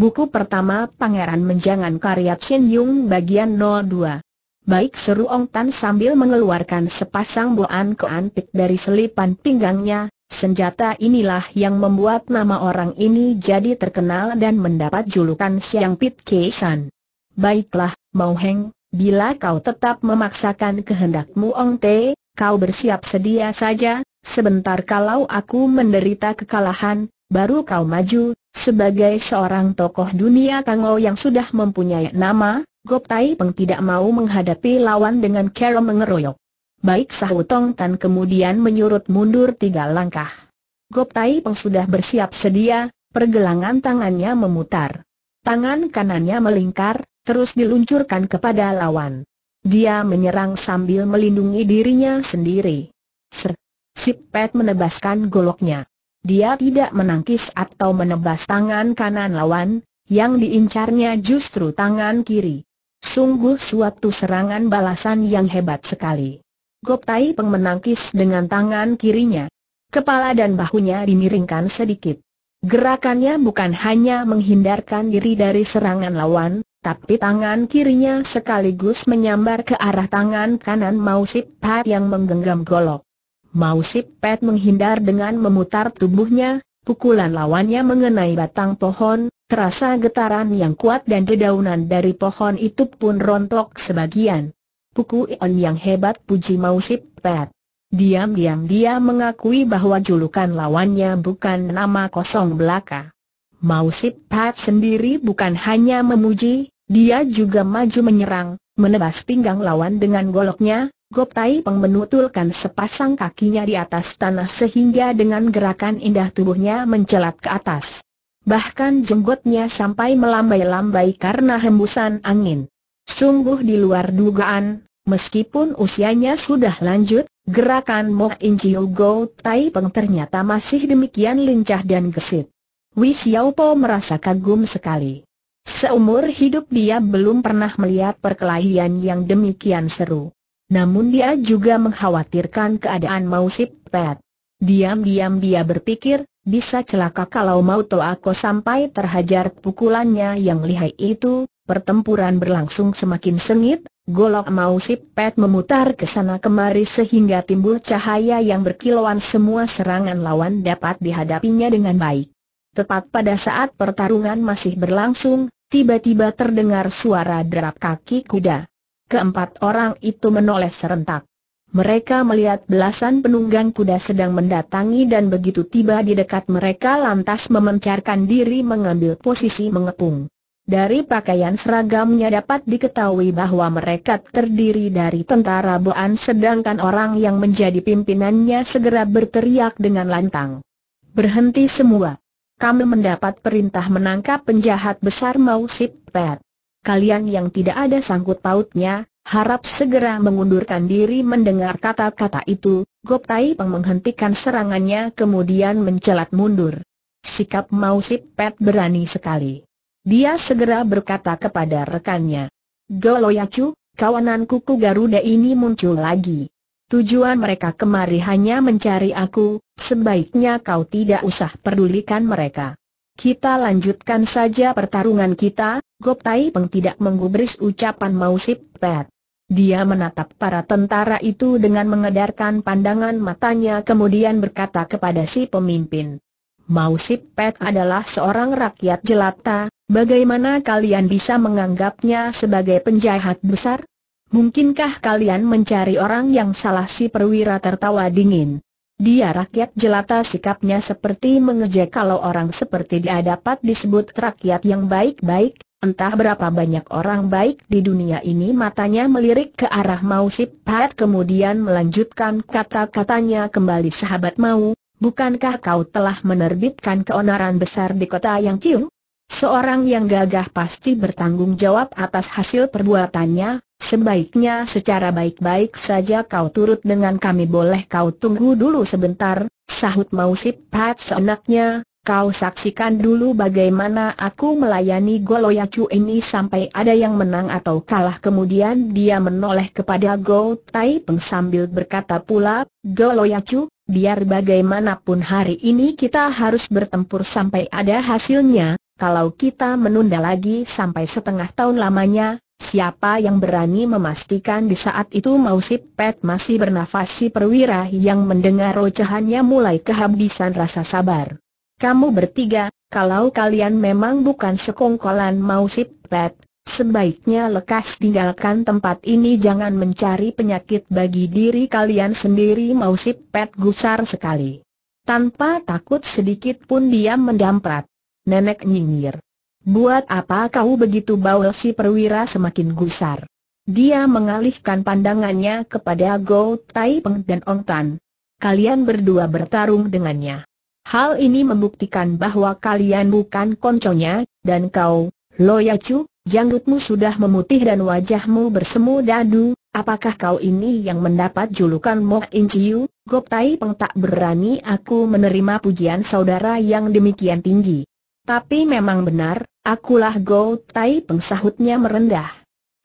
Buku pertama Pangeran Menjangan karya Chen Yung bagian 02. Baik seru Ong Tan sambil mengeluarkan sepasang boan keantik dari selipan pinggangnya, senjata inilah yang membuat nama orang ini jadi terkenal dan mendapat julukan Siang Pit Kesan. Baiklah, Mau Heng, bila kau tetap memaksakan kehendakmu Ong Te, kau bersiap sedia saja, sebentar kalau aku menderita kekalahan, baru kau maju, sebagai seorang tokoh dunia Kangou yang sudah mempunyai nama, Gop Tai Peng tidak mau menghadapi lawan dengan cara mengeroyok. Baik Sahutong Tan kemudian menyurut mundur tiga langkah. Gop Tai Peng sudah bersiap sedia, pergelangan tangannya memutar. Tangan kanannya melingkar, terus diluncurkan kepada lawan. Dia menyerang sambil melindungi dirinya sendiri. Ser, Sip Pet menebaskan goloknya. Dia tidak menangkis atau menebas tangan kanan lawan, yang diincarnya justru tangan kiri. Sungguh suatu serangan balasan yang hebat sekali. Goptai Peng menangkis dengan tangan kirinya. Kepala dan bahunya dimiringkan sedikit. Gerakannya bukan hanya menghindarkan diri dari serangan lawan, tapi tangan kirinya sekaligus menyambar ke arah tangan kanan Mausip Pat yang menggenggam golok. Mau Pat Pet menghindar dengan memutar tubuhnya, pukulan lawannya mengenai batang pohon, terasa getaran yang kuat dan dedaunan dari pohon itu pun rontok sebagian. Puku Ion yang hebat puji Mau Pat. Pet. Diam-diam dia mengakui bahwa julukan lawannya bukan nama kosong belaka. Mau Pat sendiri bukan hanya memuji, dia juga maju menyerang, menebas pinggang lawan dengan goloknya, Gop Tai Peng menutulkan sepasang kakinya di atas tanah sehingga dengan gerakan indah tubuhnya mencelat ke atas. Bahkan jenggotnya sampai melambai-lambai karena hembusan angin. Sungguh di luar dugaan, meskipun usianya sudah lanjut, gerakan Moh In Chiu Go Tai Peng ternyata masih demikian lincah dan gesit. Wei Xiao Po merasa kagum sekali. Seumur hidup dia belum pernah melihat perkelahian yang demikian seru. Namun dia juga mengkhawatirkan keadaan Mausip Pet. Diam-diam dia berpikir, bisa celaka kalau mau aku sampai terhajar pukulannya yang lihai itu, pertempuran berlangsung semakin sengit, golok Mausip Pet memutar ke sana kemari sehingga timbul cahaya yang berkilauan semua serangan lawan dapat dihadapinya dengan baik. Tepat pada saat pertarungan masih berlangsung, tiba-tiba terdengar suara derap kaki kuda. Keempat orang itu menoleh serentak. Mereka melihat belasan penunggang kuda sedang mendatangi dan begitu tiba di dekat mereka lantas memencarkan diri mengambil posisi mengepung. Dari pakaian seragamnya dapat diketahui bahwa mereka terdiri dari tentara Boan sedangkan orang yang menjadi pimpinannya segera berteriak dengan lantang. Berhenti semua. Kami mendapat perintah menangkap penjahat besar Mausip Pet kalian yang tidak ada sangkut pautnya, harap segera mengundurkan diri mendengar kata-kata itu, Gop Tai Peng menghentikan serangannya kemudian mencelat mundur. Sikap mausip Sip Pet berani sekali. Dia segera berkata kepada rekannya, Goloyacu, kawanan kuku Garuda ini muncul lagi. Tujuan mereka kemari hanya mencari aku, sebaiknya kau tidak usah pedulikan mereka. Kita lanjutkan saja pertarungan kita, Gop Tai Peng tidak menggubris ucapan Mausip Pet. Dia menatap para tentara itu dengan mengedarkan pandangan matanya kemudian berkata kepada si pemimpin. Mausip Pet adalah seorang rakyat jelata, bagaimana kalian bisa menganggapnya sebagai penjahat besar? Mungkinkah kalian mencari orang yang salah si perwira tertawa dingin? Dia rakyat jelata sikapnya seperti mengejek kalau orang seperti dia dapat disebut rakyat yang baik-baik, entah berapa banyak orang baik di dunia ini matanya melirik ke arah Mau Sip Pat kemudian melanjutkan kata-katanya kembali sahabat Mau, bukankah kau telah menerbitkan keonaran besar di kota yang cium? Seorang yang gagah pasti bertanggung jawab atas hasil perbuatannya, sebaiknya secara baik-baik saja kau turut dengan kami boleh kau tunggu dulu sebentar, sahut Mausip Pat seenaknya, kau saksikan dulu bagaimana aku melayani Goloyacu ini sampai ada yang menang atau kalah kemudian dia menoleh kepada Go Tai Peng sambil berkata pula, Goloyacu, biar bagaimanapun hari ini kita harus bertempur sampai ada hasilnya, kalau kita menunda lagi sampai setengah tahun lamanya, siapa yang berani memastikan di saat itu Mausip Pet masih bernafas si perwira yang mendengar rocahannya mulai kehabisan rasa sabar. Kamu bertiga, kalau kalian memang bukan sekongkolan Mausip Pet, Sebaiknya lekas tinggalkan tempat ini jangan mencari penyakit bagi diri kalian sendiri mausip pet gusar sekali. Tanpa takut sedikit pun dia mendamprat nenek nyinyir. Buat apa kau begitu bawel si perwira semakin gusar. Dia mengalihkan pandangannya kepada Go Tai Peng dan Ong Tan. Kalian berdua bertarung dengannya. Hal ini membuktikan bahwa kalian bukan konconya, dan kau, Loya Chu, janggutmu sudah memutih dan wajahmu bersemu dadu, apakah kau ini yang mendapat julukan Moh In Chiu? Go Tai Peng tak berani aku menerima pujian saudara yang demikian tinggi. Tapi memang benar, akulah Go Tai pengsahutnya merendah.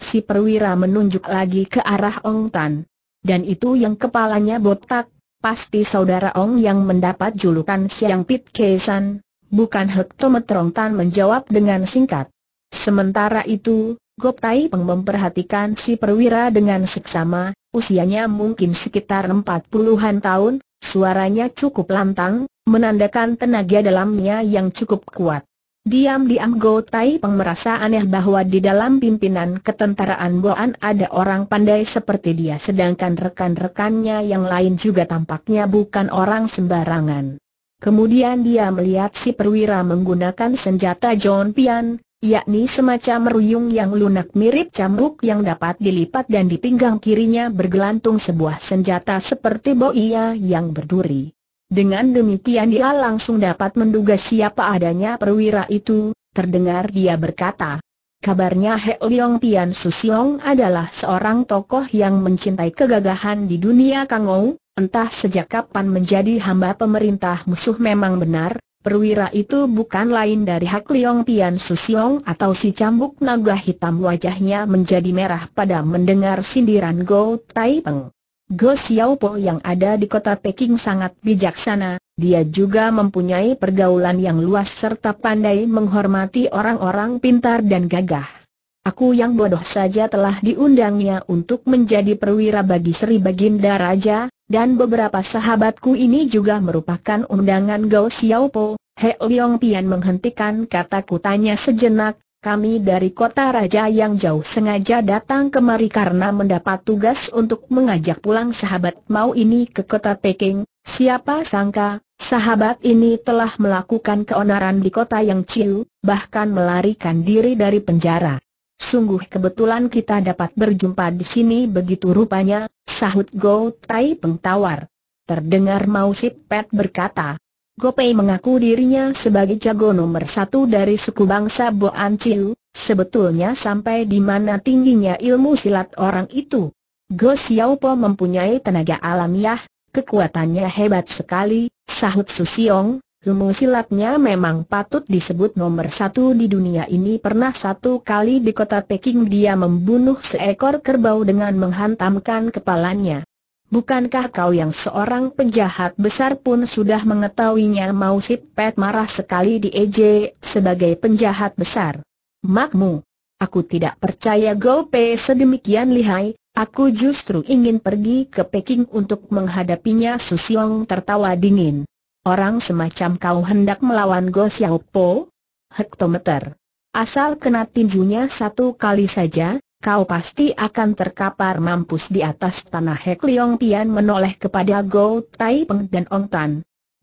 Si perwira menunjuk lagi ke arah Ong Tan. Dan itu yang kepalanya botak, pasti saudara Ong yang mendapat julukan Siang Pit Kesan, bukan Hektometer Ong Tan menjawab dengan singkat. Sementara itu, Go Tai Peng memperhatikan si perwira dengan seksama, usianya mungkin sekitar empat puluhan tahun, Suaranya cukup lantang, menandakan tenaga dalamnya yang cukup kuat. Diam-diam Go Tai Peng merasa aneh bahwa di dalam pimpinan ketentaraan Boan ada orang pandai seperti dia sedangkan rekan-rekannya yang lain juga tampaknya bukan orang sembarangan. Kemudian dia melihat si perwira menggunakan senjata John Pian, yakni semacam meruyung yang lunak mirip cambuk yang dapat dilipat dan di pinggang kirinya bergelantung sebuah senjata seperti boia yang berduri. Dengan demikian dia langsung dapat menduga siapa adanya perwira itu, terdengar dia berkata. Kabarnya He Leong Pian Susiong adalah seorang tokoh yang mencintai kegagahan di dunia Kangou, entah sejak kapan menjadi hamba pemerintah musuh memang benar, Perwira itu bukan lain dari Hak Leong Pian Susiong atau si cambuk naga hitam wajahnya menjadi merah pada mendengar sindiran Go Tai Peng. Go Po yang ada di kota Peking sangat bijaksana, dia juga mempunyai pergaulan yang luas serta pandai menghormati orang-orang pintar dan gagah. Aku yang bodoh saja telah diundangnya untuk menjadi perwira bagi Sri Baginda Raja, dan beberapa sahabatku ini juga merupakan undangan Gao Po. He Liang Pian menghentikan kata kutanya sejenak, kami dari kota raja yang jauh sengaja datang kemari karena mendapat tugas untuk mengajak pulang sahabat mau ini ke kota Peking. Siapa sangka, sahabat ini telah melakukan keonaran di kota yang ciu, bahkan melarikan diri dari penjara. Sungguh kebetulan kita dapat berjumpa di sini begitu rupanya, sahut Go Tai Pengtawar. Terdengar Mao Sip Pet berkata, Pei mengaku dirinya sebagai jago nomor satu dari suku bangsa Boan Chiu, sebetulnya sampai di mana tingginya ilmu silat orang itu. Go Xiao Po mempunyai tenaga alamiah, kekuatannya hebat sekali, sahut Su Siong. Ilmu silatnya memang patut disebut nomor satu di dunia ini pernah satu kali di kota Peking dia membunuh seekor kerbau dengan menghantamkan kepalanya. Bukankah kau yang seorang penjahat besar pun sudah mengetahuinya mau si Pet marah sekali di EJ sebagai penjahat besar? Makmu, aku tidak percaya Gope sedemikian lihai, aku justru ingin pergi ke Peking untuk menghadapinya Susiong tertawa dingin. Orang semacam kau hendak melawan Go Xiao Po? Hektometer. Asal kena tinjunya satu kali saja, kau pasti akan terkapar mampus di atas tanah Hek Leong Tian menoleh kepada Go Tai Peng dan Ong Tan.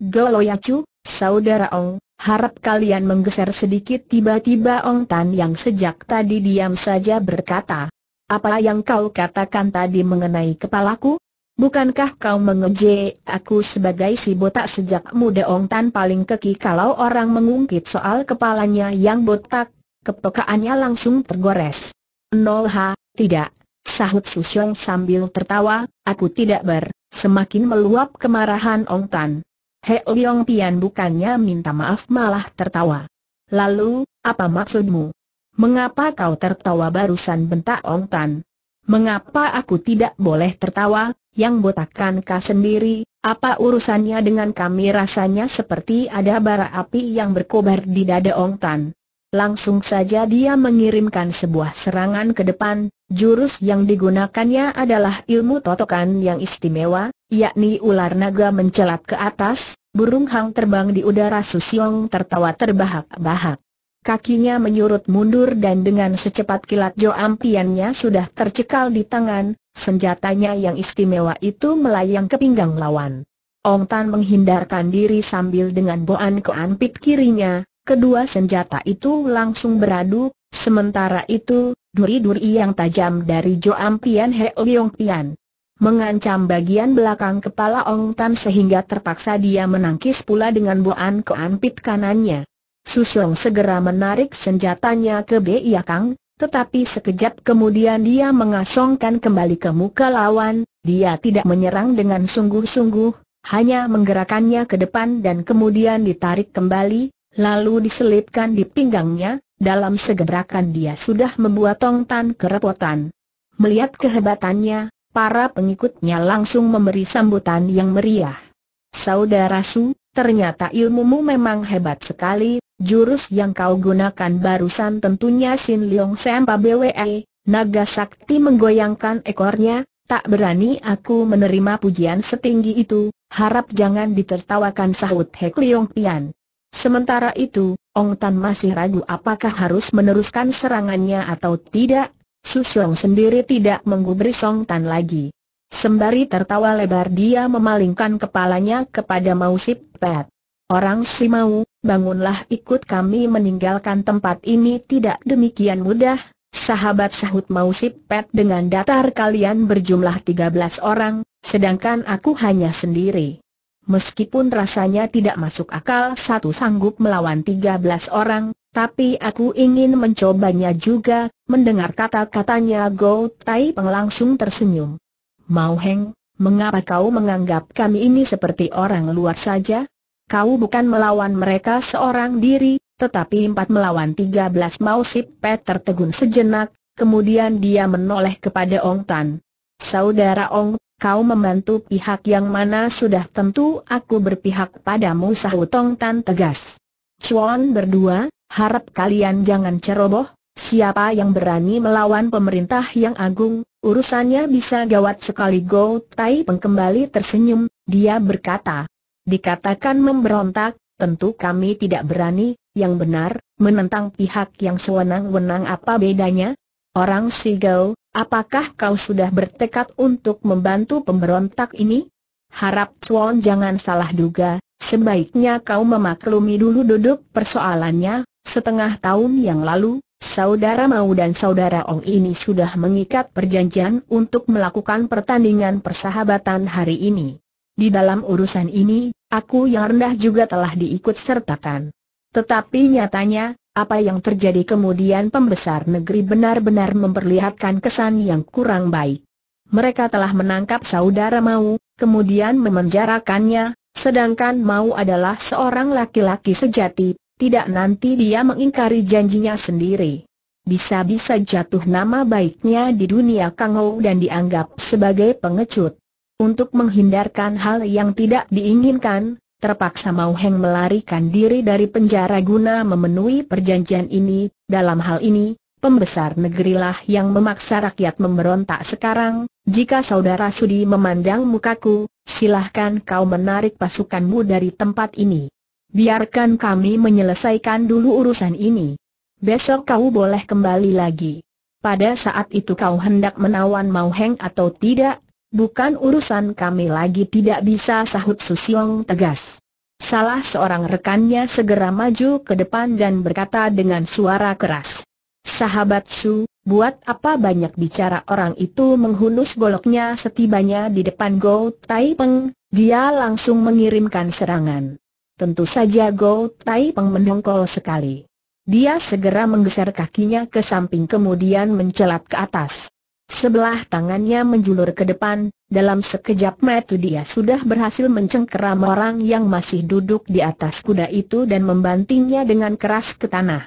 Go Loyacu, saudara Ong, harap kalian menggeser sedikit tiba-tiba Ong Tan yang sejak tadi diam saja berkata. Apa yang kau katakan tadi mengenai kepalaku? Bukankah kau mengejek aku sebagai si botak sejak muda Ong Tan paling keki kalau orang mengungkit soal kepalanya yang botak, kepekaannya langsung tergores. Nol ha, tidak, sahut Susyong sambil tertawa, aku tidak ber, semakin meluap kemarahan Ong Tan. He Leong Pian bukannya minta maaf malah tertawa. Lalu, apa maksudmu? Mengapa kau tertawa barusan bentak Ong Tan? Mengapa aku tidak boleh tertawa, yang botakkan kah sendiri, apa urusannya dengan kami rasanya seperti ada bara api yang berkobar di dada Ong Tan. Langsung saja dia mengirimkan sebuah serangan ke depan, jurus yang digunakannya adalah ilmu totokan yang istimewa, yakni ular naga mencelat ke atas, burung hang terbang di udara Susiong tertawa terbahak-bahak kakinya menyurut mundur dan dengan secepat kilat Jo Ampiannya sudah tercekal di tangan, senjatanya yang istimewa itu melayang ke pinggang lawan. Ong Tan menghindarkan diri sambil dengan boan ke anpit kirinya, kedua senjata itu langsung beradu, sementara itu, duri-duri yang tajam dari Jo Ampian Heo Yong Pian mengancam bagian belakang kepala Ong Tan sehingga terpaksa dia menangkis pula dengan boan ke anpit kanannya. Susong segera menarik senjatanya ke bia kang, tetapi sekejap kemudian dia mengasongkan kembali ke muka lawan, dia tidak menyerang dengan sungguh-sungguh, hanya menggerakkannya ke depan dan kemudian ditarik kembali, lalu diselipkan di pinggangnya, dalam segerakan dia sudah membuat Tong tongtan kerepotan. Melihat kehebatannya, para pengikutnya langsung memberi sambutan yang meriah. Saudara Su, ternyata ilmumu memang hebat sekali, Jurus yang kau gunakan barusan tentunya Sin Leong Sempa BWE, naga sakti menggoyangkan ekornya, tak berani aku menerima pujian setinggi itu, harap jangan ditertawakan sahut Hek Leong Pian. Sementara itu, Ong Tan masih ragu apakah harus meneruskan serangannya atau tidak, Su Siong sendiri tidak menggubris Ong Tan lagi. Sembari tertawa lebar dia memalingkan kepalanya kepada Mausip Pet. Orang si mau, bangunlah ikut kami meninggalkan tempat ini tidak demikian mudah, sahabat sahut mau sipet dengan datar kalian berjumlah 13 orang, sedangkan aku hanya sendiri. Meskipun rasanya tidak masuk akal satu sanggup melawan 13 orang, tapi aku ingin mencobanya juga, mendengar kata-katanya Go Tai Peng langsung tersenyum. Mau Heng, mengapa kau menganggap kami ini seperti orang luar saja? kau bukan melawan mereka seorang diri, tetapi empat melawan tiga belas mau sip pet tertegun sejenak, kemudian dia menoleh kepada Ong Tan. Saudara Ong, kau membantu pihak yang mana sudah tentu aku berpihak padamu sahut Ong Tan tegas. Chuan berdua, harap kalian jangan ceroboh, Siapa yang berani melawan pemerintah yang agung, urusannya bisa gawat sekali Go Tai pengkembali tersenyum, dia berkata, Dikatakan memberontak, tentu kami tidak berani, yang benar, menentang pihak yang sewenang-wenang apa bedanya? Orang Sigau, apakah kau sudah bertekad untuk membantu pemberontak ini? Harap Chuan jangan salah duga, sebaiknya kau memaklumi dulu duduk persoalannya, setengah tahun yang lalu, saudara Mau dan saudara Ong ini sudah mengikat perjanjian untuk melakukan pertandingan persahabatan hari ini. Di dalam urusan ini, aku yang rendah juga telah diikut sertakan. Tetapi nyatanya, apa yang terjadi kemudian pembesar negeri benar-benar memperlihatkan kesan yang kurang baik. Mereka telah menangkap saudara Mau, kemudian memenjarakannya, sedangkan Mau adalah seorang laki-laki sejati, tidak nanti dia mengingkari janjinya sendiri. Bisa-bisa jatuh nama baiknya di dunia Kangou dan dianggap sebagai pengecut. Untuk menghindarkan hal yang tidak diinginkan, terpaksa Mau Heng melarikan diri dari penjara guna memenuhi perjanjian ini, dalam hal ini, pembesar negerilah yang memaksa rakyat memberontak sekarang, jika saudara Sudi memandang mukaku, silahkan kau menarik pasukanmu dari tempat ini. Biarkan kami menyelesaikan dulu urusan ini. Besok kau boleh kembali lagi. Pada saat itu kau hendak menawan Mau Heng atau tidak, Bukan urusan kami lagi tidak bisa sahut Susiong tegas. Salah seorang rekannya segera maju ke depan dan berkata dengan suara keras. Sahabat Su, buat apa banyak bicara orang itu menghunus goloknya setibanya di depan Go Tai Peng, dia langsung mengirimkan serangan. Tentu saja Go Tai Peng mendongkol sekali. Dia segera menggeser kakinya ke samping kemudian mencelat ke atas. Sebelah tangannya menjulur ke depan, dalam sekejap mata dia sudah berhasil mencengkeram orang yang masih duduk di atas kuda itu dan membantingnya dengan keras ke tanah.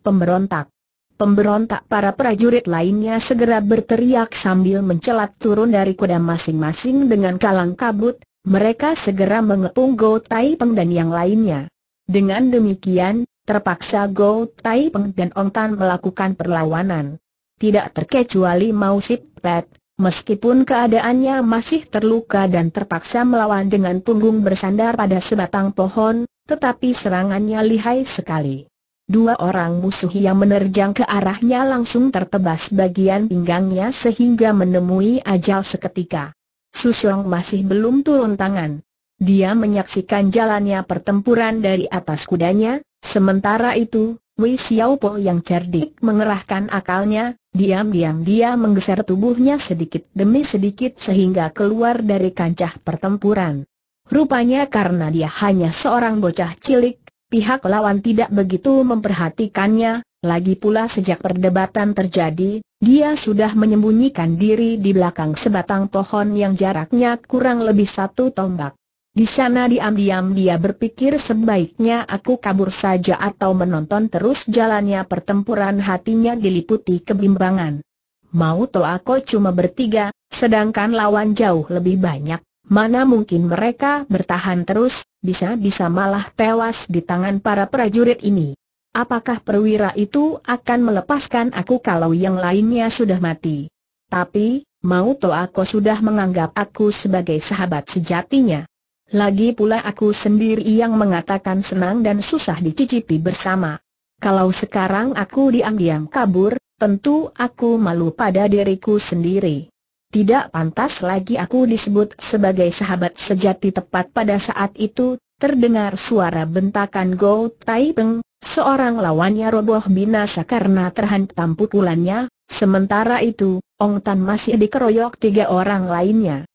Pemberontak. Pemberontak para prajurit lainnya segera berteriak sambil mencelat turun dari kuda masing-masing dengan kalang kabut, mereka segera mengepung Go Tai Peng dan yang lainnya. Dengan demikian, terpaksa Go Tai Peng dan Ong Tan melakukan perlawanan tidak terkecuali Sip Pet, meskipun keadaannya masih terluka dan terpaksa melawan dengan punggung bersandar pada sebatang pohon, tetapi serangannya lihai sekali. Dua orang musuh yang menerjang ke arahnya langsung tertebas bagian pinggangnya sehingga menemui ajal seketika. Susong masih belum turun tangan. Dia menyaksikan jalannya pertempuran dari atas kudanya, sementara itu, Wei Xiaopo yang cerdik mengerahkan akalnya, Diam-diam dia menggeser tubuhnya sedikit demi sedikit sehingga keluar dari kancah pertempuran. Rupanya karena dia hanya seorang bocah cilik, pihak lawan tidak begitu memperhatikannya, lagi pula sejak perdebatan terjadi, dia sudah menyembunyikan diri di belakang sebatang pohon yang jaraknya kurang lebih satu tombak. Di sana diam-diam dia berpikir sebaiknya aku kabur saja atau menonton terus jalannya pertempuran hatinya diliputi kebimbangan. Mau to aku cuma bertiga, sedangkan lawan jauh lebih banyak, mana mungkin mereka bertahan terus, bisa-bisa malah tewas di tangan para prajurit ini. Apakah perwira itu akan melepaskan aku kalau yang lainnya sudah mati? Tapi, mau to aku sudah menganggap aku sebagai sahabat sejatinya. Lagi pula aku sendiri yang mengatakan senang dan susah dicicipi bersama. Kalau sekarang aku diam-diam kabur, tentu aku malu pada diriku sendiri. Tidak pantas lagi aku disebut sebagai sahabat sejati tepat pada saat itu, terdengar suara bentakan Go Tai Peng, seorang lawannya roboh binasa karena terhantam pukulannya, sementara itu, Ong Tan masih dikeroyok tiga orang lainnya.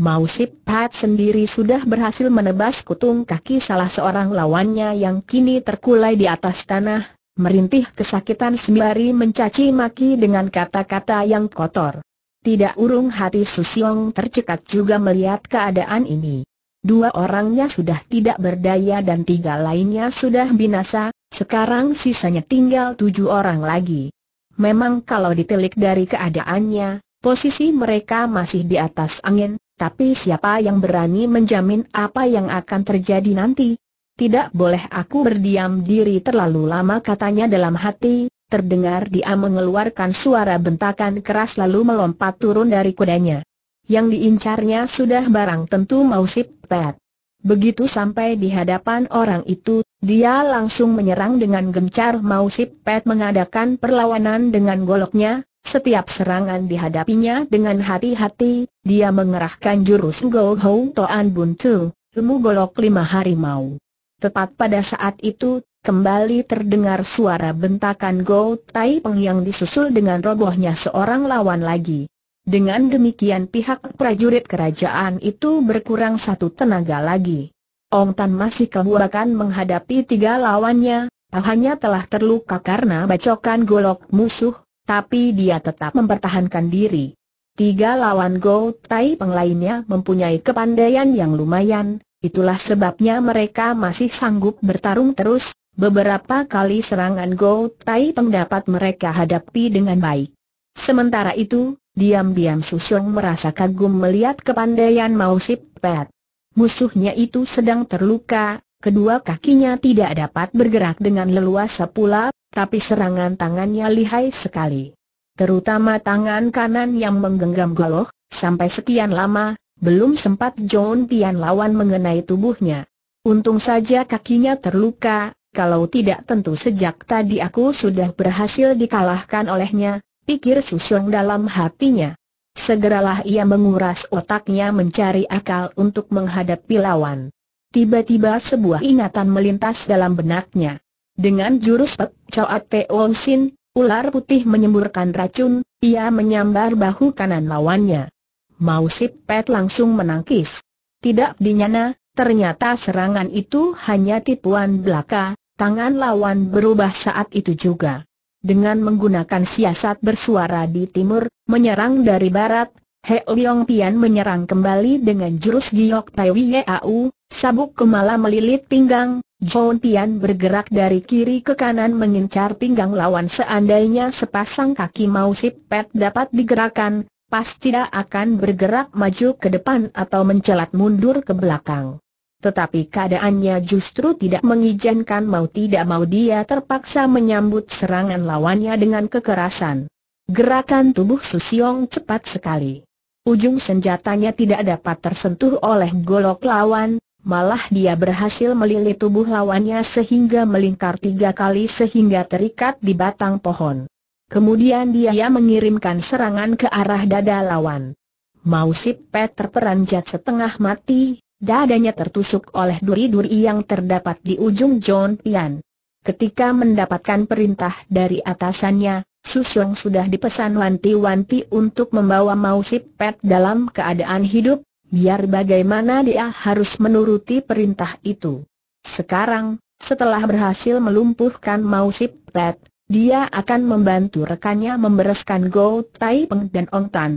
Mausip Pat sendiri sudah berhasil menebas kutung kaki salah seorang lawannya yang kini terkulai di atas tanah, merintih kesakitan sembari mencaci maki dengan kata-kata yang kotor. Tidak urung hati Susiong tercekat juga melihat keadaan ini. Dua orangnya sudah tidak berdaya dan tiga lainnya sudah binasa, sekarang sisanya tinggal tujuh orang lagi. Memang kalau ditelik dari keadaannya, posisi mereka masih di atas angin, tapi siapa yang berani menjamin apa yang akan terjadi nanti? Tidak boleh aku berdiam diri terlalu lama katanya dalam hati, terdengar dia mengeluarkan suara bentakan keras lalu melompat turun dari kudanya. Yang diincarnya sudah barang tentu Mausip Pet. Begitu sampai di hadapan orang itu, dia langsung menyerang dengan gencar Mausip Pet mengadakan perlawanan dengan goloknya, setiap serangan dihadapinya dengan hati-hati, dia mengerahkan jurus Go Hou Toan Bun Tu, ilmu golok lima harimau. Tepat pada saat itu, kembali terdengar suara bentakan Go Tai Peng yang disusul dengan robohnya seorang lawan lagi. Dengan demikian pihak prajurit kerajaan itu berkurang satu tenaga lagi. Ong Tan masih kebuakan menghadapi tiga lawannya, pahanya telah terluka karena bacokan golok musuh, tapi dia tetap mempertahankan diri. Tiga lawan Go Tai Peng lainnya mempunyai kepandaian yang lumayan, itulah sebabnya mereka masih sanggup bertarung terus, beberapa kali serangan Go Tai Peng dapat mereka hadapi dengan baik. Sementara itu, diam-diam Susyong merasa kagum melihat kepandaian Mausip Pet. Musuhnya itu sedang terluka, kedua kakinya tidak dapat bergerak dengan leluasa pula, tapi serangan tangannya lihai sekali. Terutama tangan kanan yang menggenggam golok, sampai sekian lama, belum sempat John Tian lawan mengenai tubuhnya. Untung saja kakinya terluka, kalau tidak tentu sejak tadi aku sudah berhasil dikalahkan olehnya, pikir Susung dalam hatinya. Segeralah ia menguras otaknya mencari akal untuk menghadapi lawan. Tiba-tiba sebuah ingatan melintas dalam benaknya. Dengan jurus Pek cawat Peong Sin, ular putih menyemburkan racun, ia menyambar bahu kanan lawannya. Mau Sip Pet langsung menangkis. Tidak dinyana, ternyata serangan itu hanya tipuan belaka, tangan lawan berubah saat itu juga. Dengan menggunakan siasat bersuara di timur, menyerang dari barat, He Leong Tian menyerang kembali dengan jurus Giok Tai Au, sabuk kemala melilit pinggang, John Tian bergerak dari kiri ke kanan mengincar pinggang lawan seandainya sepasang kaki mau pet dapat digerakkan, pasti tidak akan bergerak maju ke depan atau mencelat mundur ke belakang. Tetapi keadaannya justru tidak mengizinkan mau tidak mau dia terpaksa menyambut serangan lawannya dengan kekerasan. Gerakan tubuh Susiong cepat sekali. Ujung senjatanya tidak dapat tersentuh oleh golok lawan, malah dia berhasil melilit tubuh lawannya sehingga melingkar tiga kali sehingga terikat di batang pohon. Kemudian dia mengirimkan serangan ke arah dada lawan. Mausip pet terperanjat setengah mati, dadanya tertusuk oleh duri-duri yang terdapat di ujung John Pian. Ketika mendapatkan perintah dari atasannya, Susung sudah dipesan wanti-wanti untuk membawa Mausip Pet dalam keadaan hidup, biar bagaimana dia harus menuruti perintah itu. Sekarang, setelah berhasil melumpuhkan Mausip Pet, dia akan membantu rekannya membereskan Go Tai Peng dan Ong Tan.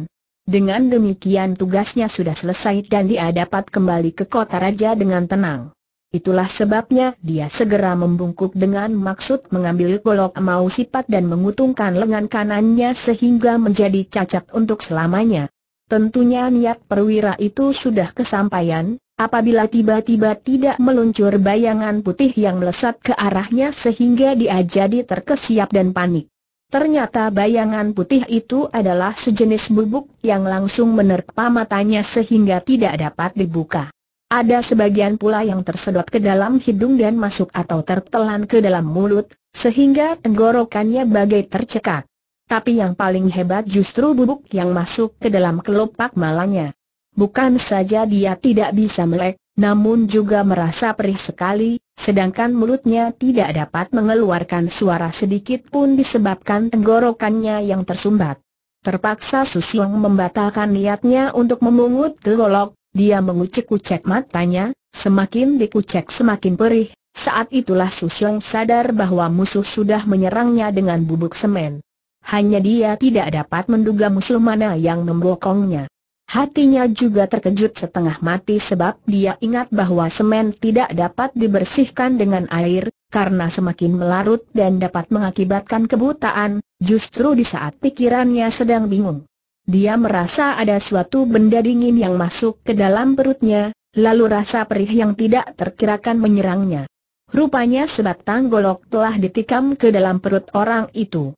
Dengan demikian tugasnya sudah selesai dan dia dapat kembali ke kota raja dengan tenang. Itulah sebabnya dia segera membungkuk dengan maksud mengambil golok mau sifat dan mengutungkan lengan kanannya sehingga menjadi cacat untuk selamanya. Tentunya niat perwira itu sudah kesampaian, apabila tiba-tiba tidak meluncur bayangan putih yang melesat ke arahnya sehingga dia jadi terkesiap dan panik. Ternyata bayangan putih itu adalah sejenis bubuk yang langsung menerpa matanya sehingga tidak dapat dibuka. Ada sebagian pula yang tersedot ke dalam hidung dan masuk atau tertelan ke dalam mulut, sehingga tenggorokannya bagai tercekak. Tapi yang paling hebat justru bubuk yang masuk ke dalam kelopak malanya. Bukan saja dia tidak bisa melek, namun juga merasa perih sekali, sedangkan mulutnya tidak dapat mengeluarkan suara sedikit pun disebabkan tenggorokannya yang tersumbat. Terpaksa Susiung membatalkan niatnya untuk memungut gelolok, dia mengucek-ucek matanya, semakin dikucek semakin perih, saat itulah Susyong sadar bahwa musuh sudah menyerangnya dengan bubuk semen. Hanya dia tidak dapat menduga musuh mana yang membokongnya. Hatinya juga terkejut setengah mati sebab dia ingat bahwa semen tidak dapat dibersihkan dengan air, karena semakin melarut dan dapat mengakibatkan kebutaan, justru di saat pikirannya sedang bingung. Dia merasa ada suatu benda dingin yang masuk ke dalam perutnya, lalu rasa perih yang tidak terkirakan menyerangnya. Rupanya sebatang golok telah ditikam ke dalam perut orang itu.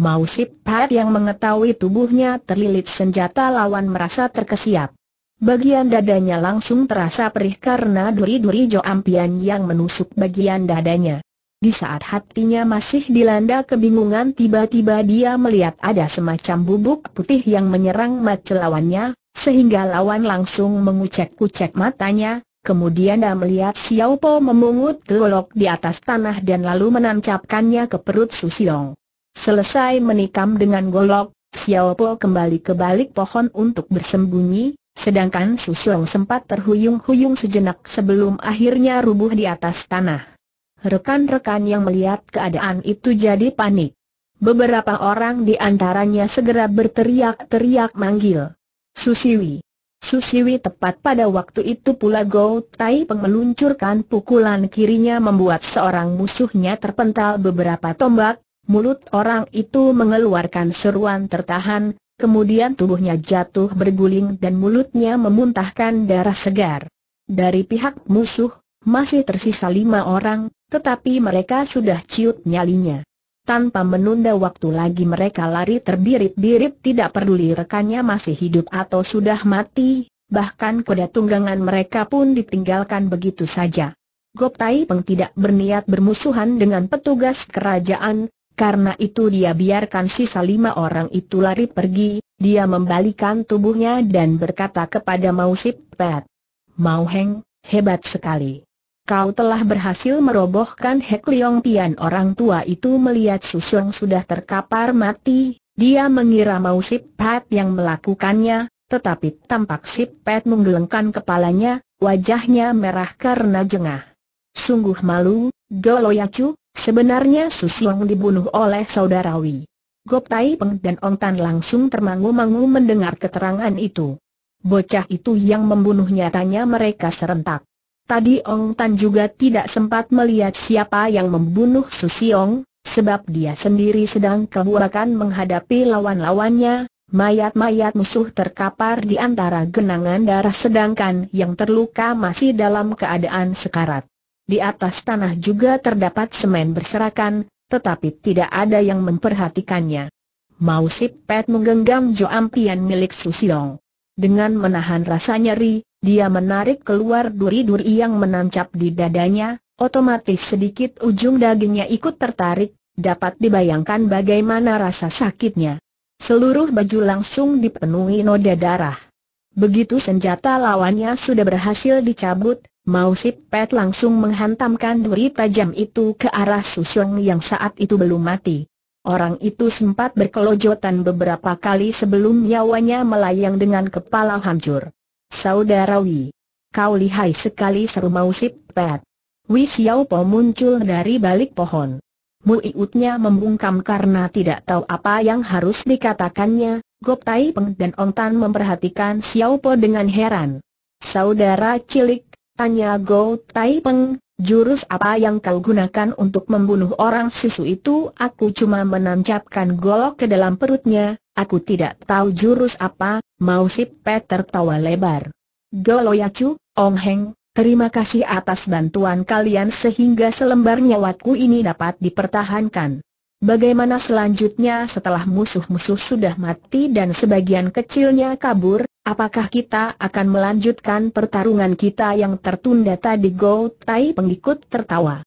Mausip Pat yang mengetahui tubuhnya terlilit senjata lawan merasa terkesiap. Bagian dadanya langsung terasa perih karena duri-duri joampian yang menusuk bagian dadanya. Di saat hatinya masih dilanda kebingungan tiba-tiba dia melihat ada semacam bubuk putih yang menyerang mata lawannya, sehingga lawan langsung mengucek-ucek matanya, kemudian dia melihat Xiao Po memungut golok di atas tanah dan lalu menancapkannya ke perut Su Xiong. Selesai menikam dengan golok, Xiao Po kembali ke balik pohon untuk bersembunyi, sedangkan Su Xiong sempat terhuyung-huyung sejenak sebelum akhirnya rubuh di atas tanah. Rekan-rekan yang melihat keadaan itu jadi panik. Beberapa orang di antaranya segera berteriak-teriak manggil. Susiwi. Susiwi tepat pada waktu itu pula Go Tai Peng meluncurkan pukulan kirinya membuat seorang musuhnya terpental beberapa tombak, mulut orang itu mengeluarkan seruan tertahan, kemudian tubuhnya jatuh berguling dan mulutnya memuntahkan darah segar. Dari pihak musuh, masih tersisa lima orang, tetapi mereka sudah ciut nyalinya. Tanpa menunda waktu lagi mereka lari terbirit-birit tidak peduli rekannya masih hidup atau sudah mati, bahkan kuda tunggangan mereka pun ditinggalkan begitu saja. Gop Tai Peng tidak berniat bermusuhan dengan petugas kerajaan, karena itu dia biarkan sisa lima orang itu lari pergi, dia membalikan tubuhnya dan berkata kepada Mausip Pet. Mau Heng, hebat sekali. Kau telah berhasil merobohkan Hek Leong Pian orang tua itu melihat Susung sudah terkapar mati, dia mengira mau Sip Pat yang melakukannya, tetapi tampak Sip Pat menggelengkan kepalanya, wajahnya merah karena jengah. Sungguh malu, Yacu, sebenarnya Susung dibunuh oleh saudarawi. Gop Tai Peng dan Ong Tan langsung termangu-mangu mendengar keterangan itu. Bocah itu yang membunuhnya tanya mereka serentak. Tadi Ong Tan juga tidak sempat melihat siapa yang membunuh Siong, sebab dia sendiri sedang kebuakan menghadapi lawan-lawannya, Mayat-mayat musuh terkapar di antara genangan darah sedangkan yang terluka masih dalam keadaan sekarat. Di atas tanah juga terdapat semen berserakan, tetapi tidak ada yang memperhatikannya. Mausip Pet menggenggam Joampian milik Ong. Dengan menahan rasa nyeri, dia menarik keluar duri-duri yang menancap di dadanya, otomatis sedikit ujung dagingnya ikut tertarik, dapat dibayangkan bagaimana rasa sakitnya. Seluruh baju langsung dipenuhi noda darah. Begitu senjata lawannya sudah berhasil dicabut, Mausip Pet langsung menghantamkan duri tajam itu ke arah Susung yang saat itu belum mati. Orang itu sempat berkelojotan beberapa kali sebelum nyawanya melayang dengan kepala hancur. Saudara Saudarawi, kau lihai sekali seru Mausip Pet. Wi Xiao Po muncul dari balik pohon. Iutnya membungkam karena tidak tahu apa yang harus dikatakannya. Gop Tai Peng dan Ong Tan memperhatikan Xiao Po dengan heran. Saudara cilik, tanya Gop Tai Peng, Jurus apa yang kau gunakan untuk membunuh orang susu itu? Aku cuma menancapkan golok ke dalam perutnya, aku tidak tahu jurus apa, mau si Peter tawa lebar. Goloyacu, Ong Heng, terima kasih atas bantuan kalian sehingga selembar nyawaku ini dapat dipertahankan. Bagaimana selanjutnya setelah musuh-musuh sudah mati dan sebagian kecilnya kabur, Apakah kita akan melanjutkan pertarungan kita yang tertunda tadi Go Tai pengikut tertawa.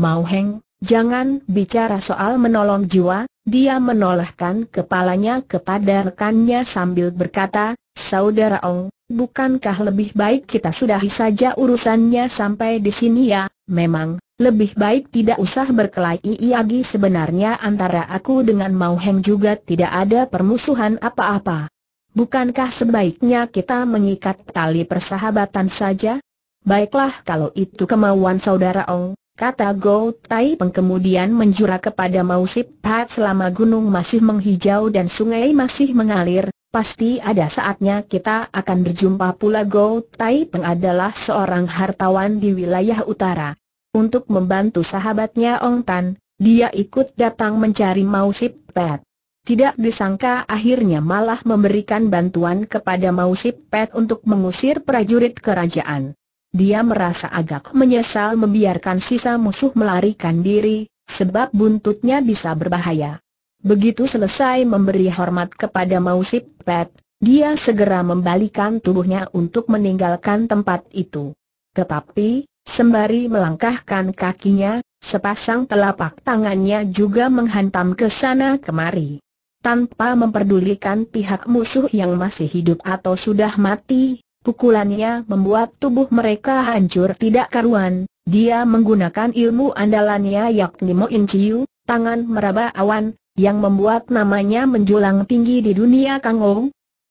Mau Heng, jangan bicara soal menolong jiwa, dia menolehkan kepalanya kepada rekannya sambil berkata, Saudara Ong, bukankah lebih baik kita sudahi saja urusannya sampai di sini ya, memang, lebih baik tidak usah berkelahi lagi sebenarnya antara aku dengan Mau Heng juga tidak ada permusuhan apa-apa. Bukankah sebaiknya kita mengikat tali persahabatan saja? Baiklah kalau itu kemauan saudara Ong, kata Go Tai Peng kemudian menjura kepada Mausip Pat selama gunung masih menghijau dan sungai masih mengalir, Pasti ada saatnya kita akan berjumpa pula Go Tai Peng adalah seorang hartawan di wilayah utara. Untuk membantu sahabatnya Ong Tan, dia ikut datang mencari Mausip Pet. Tidak disangka akhirnya malah memberikan bantuan kepada Mausip Pet untuk mengusir prajurit kerajaan. Dia merasa agak menyesal membiarkan sisa musuh melarikan diri, sebab buntutnya bisa berbahaya. Begitu selesai memberi hormat kepada Mausip Pet, dia segera membalikan tubuhnya untuk meninggalkan tempat itu. Tetapi, sembari melangkahkan kakinya, sepasang telapak tangannya juga menghantam ke sana kemari tanpa memperdulikan pihak musuh yang masih hidup atau sudah mati, pukulannya membuat tubuh mereka hancur tidak karuan, dia menggunakan ilmu andalannya yakni Mo In Chiu, tangan meraba awan, yang membuat namanya menjulang tinggi di dunia Kang Ong.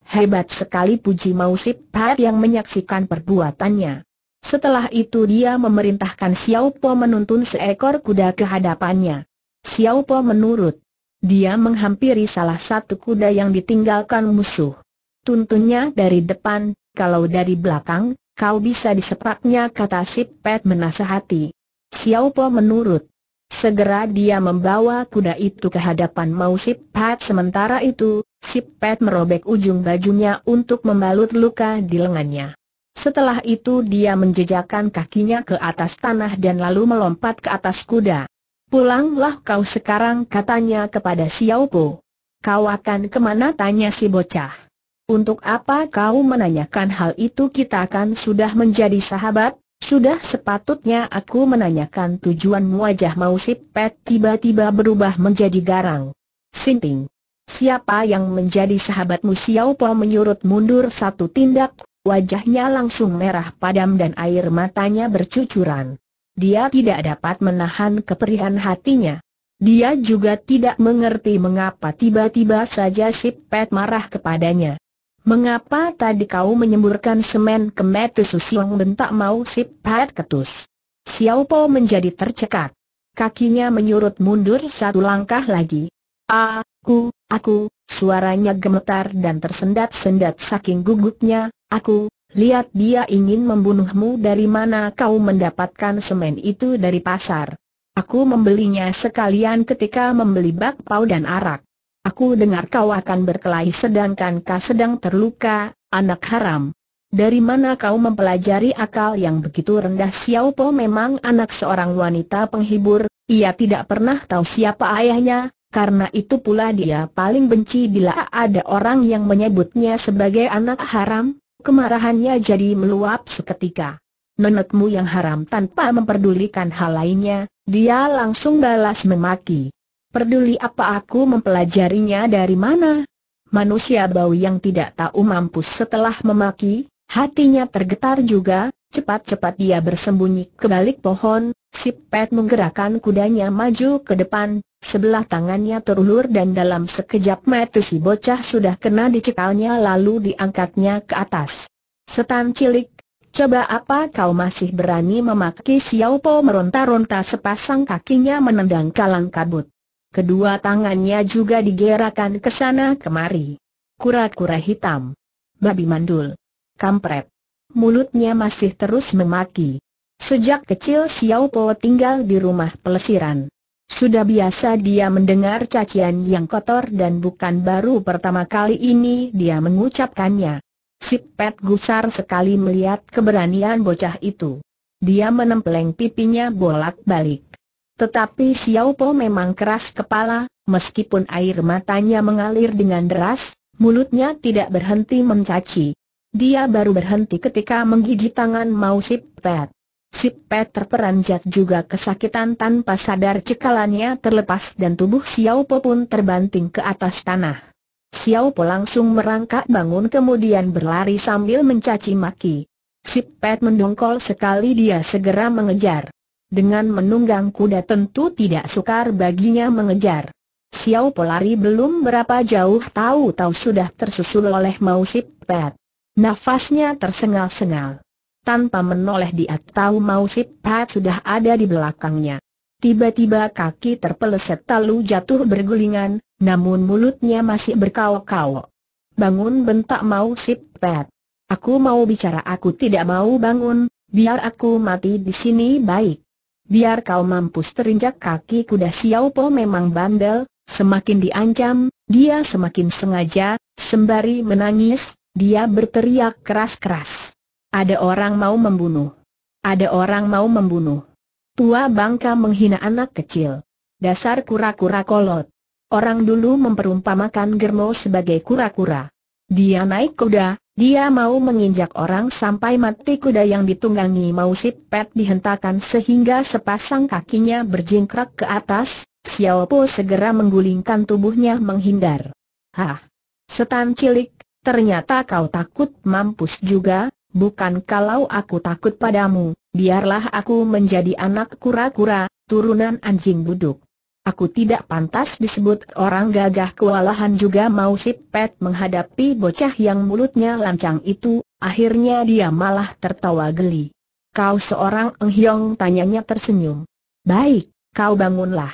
Hebat sekali puji Mausip Pat yang menyaksikan perbuatannya. Setelah itu dia memerintahkan Xiao Po menuntun seekor kuda ke hadapannya. Xiao Po menurut dia menghampiri salah satu kuda yang ditinggalkan musuh. Tuntunnya dari depan, kalau dari belakang, kau bisa disepaknya kata si Pet menasehati. Xiao Po menurut. Segera dia membawa kuda itu ke hadapan Mao Sip Pat sementara itu, Sip Pat merobek ujung bajunya untuk membalut luka di lengannya. Setelah itu dia menjejakkan kakinya ke atas tanah dan lalu melompat ke atas kuda. Pulanglah kau sekarang katanya kepada Xiao Po. Kau akan kemana tanya si bocah. Untuk apa kau menanyakan hal itu kita kan sudah menjadi sahabat, sudah sepatutnya aku menanyakan tujuan wajah Mausip Pet tiba-tiba berubah menjadi garang. Sinting. Siapa yang menjadi sahabatmu Xiao Po menyurut mundur satu tindak, wajahnya langsung merah padam dan air matanya bercucuran dia tidak dapat menahan keperihan hatinya. Dia juga tidak mengerti mengapa tiba-tiba saja si Pet marah kepadanya. Mengapa tadi kau menyemburkan semen ke Metu Susiong bentak mau si Pet ketus. Xiao Po menjadi tercekat. Kakinya menyurut mundur satu langkah lagi. Aku, aku, suaranya gemetar dan tersendat-sendat saking gugupnya, aku, lihat dia ingin membunuhmu dari mana kau mendapatkan semen itu dari pasar. Aku membelinya sekalian ketika membeli bakpao dan arak. Aku dengar kau akan berkelahi sedangkan kau sedang terluka, anak haram. Dari mana kau mempelajari akal yang begitu rendah Xiao Po memang anak seorang wanita penghibur, ia tidak pernah tahu siapa ayahnya, karena itu pula dia paling benci bila ada orang yang menyebutnya sebagai anak haram, kemarahannya jadi meluap seketika. Nenekmu yang haram tanpa memperdulikan hal lainnya, dia langsung balas memaki. Perduli apa aku mempelajarinya dari mana? Manusia bau yang tidak tahu mampus setelah memaki, hatinya tergetar juga, cepat-cepat dia bersembunyi ke balik pohon, si menggerakkan kudanya maju ke depan, Sebelah tangannya terulur dan dalam sekejap mata si bocah sudah kena dicekalnya lalu diangkatnya ke atas. Setan cilik, coba apa kau masih berani memaki Xiao Po meronta-ronta sepasang kakinya menendang kalang kabut. Kedua tangannya juga digerakkan ke sana kemari. Kura-kura hitam. Babi mandul. Kampret. Mulutnya masih terus memaki. Sejak kecil Xiao Po tinggal di rumah pelesiran. Sudah biasa dia mendengar cacian yang kotor dan bukan baru pertama kali ini dia mengucapkannya. Si Pet gusar sekali melihat keberanian bocah itu. Dia menempeleng pipinya bolak-balik. Tetapi Xiao Po memang keras kepala, meskipun air matanya mengalir dengan deras, mulutnya tidak berhenti mencaci. Dia baru berhenti ketika menggigit tangan Mausip Pet si Peter peranjat juga kesakitan tanpa sadar cekalannya terlepas dan tubuh Xiao Po pun terbanting ke atas tanah. Xiao Po langsung merangkak bangun kemudian berlari sambil mencaci maki. Si Pet mendongkol sekali dia segera mengejar. Dengan menunggang kuda tentu tidak sukar baginya mengejar. Xiao Po lari belum berapa jauh tahu-tahu sudah tersusul oleh Mausip Pet. Nafasnya tersengal-sengal. Tanpa menoleh dia tahu mau Sip Pat sudah ada di belakangnya. Tiba-tiba kaki terpeleset lalu jatuh bergulingan, namun mulutnya masih berkau-kau. Bangun bentak mau Sip Pat. Aku mau bicara aku tidak mau bangun, biar aku mati di sini baik. Biar kau mampus terinjak kaki kuda siau Po memang bandel, semakin diancam, dia semakin sengaja, sembari menangis, dia berteriak keras-keras. Ada orang mau membunuh. Ada orang mau membunuh. Tua bangka menghina anak kecil. Dasar kura-kura kolot. Orang dulu memperumpamakan germo sebagai kura-kura. Dia naik kuda, dia mau menginjak orang sampai mati kuda yang ditunggangi mau Pet dihentakan sehingga sepasang kakinya berjingkrak ke atas, Xiao Po segera menggulingkan tubuhnya menghindar. Hah! Setan cilik, ternyata kau takut mampus juga, bukan kalau aku takut padamu, biarlah aku menjadi anak kura-kura, turunan anjing buduk. Aku tidak pantas disebut orang gagah kewalahan juga mau pet menghadapi bocah yang mulutnya lancang itu, akhirnya dia malah tertawa geli. Kau seorang enghyong tanyanya tersenyum. Baik, kau bangunlah.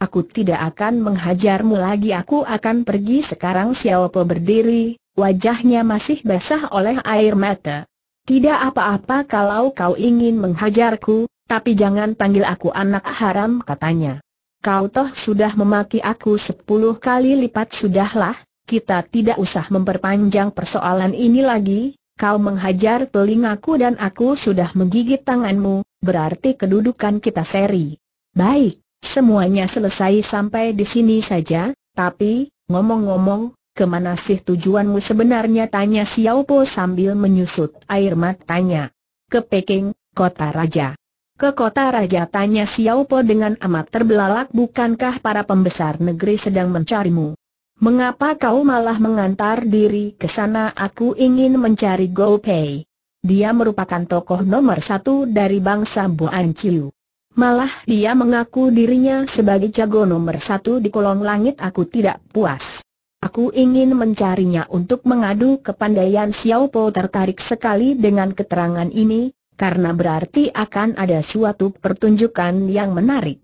Aku tidak akan menghajarmu lagi aku akan pergi sekarang Xiaopo berdiri, wajahnya masih basah oleh air mata. Tidak apa-apa kalau kau ingin menghajarku, tapi jangan panggil aku anak haram katanya. Kau toh sudah memaki aku sepuluh kali lipat sudahlah, kita tidak usah memperpanjang persoalan ini lagi, kau menghajar telingaku dan aku sudah menggigit tanganmu, berarti kedudukan kita seri. Baik, semuanya selesai sampai di sini saja, tapi, ngomong-ngomong, Kemana sih tujuanmu sebenarnya tanya Xiao Po sambil menyusut air matanya. Ke Peking, kota raja. Ke kota raja tanya Xiao Po dengan amat terbelalak bukankah para pembesar negeri sedang mencarimu. Mengapa kau malah mengantar diri ke sana aku ingin mencari Gou Pei. Dia merupakan tokoh nomor satu dari bangsa Buan Chiu. Malah dia mengaku dirinya sebagai jago nomor satu di kolong langit aku tidak puas. Aku ingin mencarinya untuk mengadu kepandaian Xiao Po tertarik sekali dengan keterangan ini, karena berarti akan ada suatu pertunjukan yang menarik.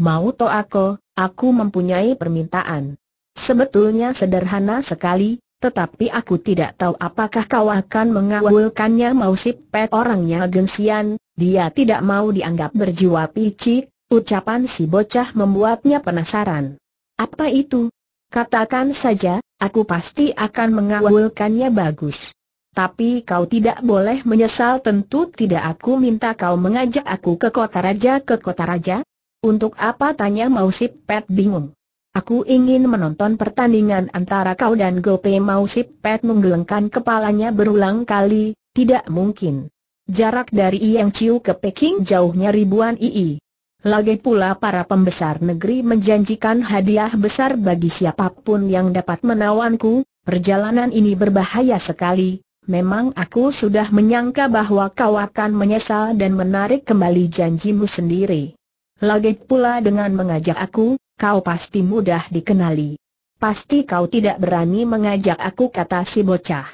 Mau to aku, aku mempunyai permintaan. Sebetulnya sederhana sekali, tetapi aku tidak tahu apakah kau akan mengawalkannya mau si pet orangnya gengsian, dia tidak mau dianggap berjiwa picik, ucapan si bocah membuatnya penasaran. Apa itu? Katakan saja, aku pasti akan mengawulkannya bagus. Tapi kau tidak boleh menyesal tentu tidak aku minta kau mengajak aku ke kota raja ke kota raja? Untuk apa tanya Mausip Pet bingung. Aku ingin menonton pertandingan antara kau dan Gope Mausip Pet menggelengkan kepalanya berulang kali, tidak mungkin. Jarak dari Yang Ciu ke Peking jauhnya ribuan ii. Lagi pula para pembesar negeri menjanjikan hadiah besar bagi siapapun yang dapat menawanku, perjalanan ini berbahaya sekali, memang aku sudah menyangka bahwa kau akan menyesal dan menarik kembali janjimu sendiri. Lagi pula dengan mengajak aku, kau pasti mudah dikenali. Pasti kau tidak berani mengajak aku kata si bocah.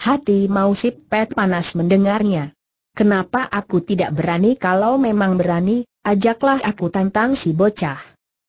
Hati mau si pet panas mendengarnya. Kenapa aku tidak berani kalau memang berani, ajaklah aku tantang si bocah.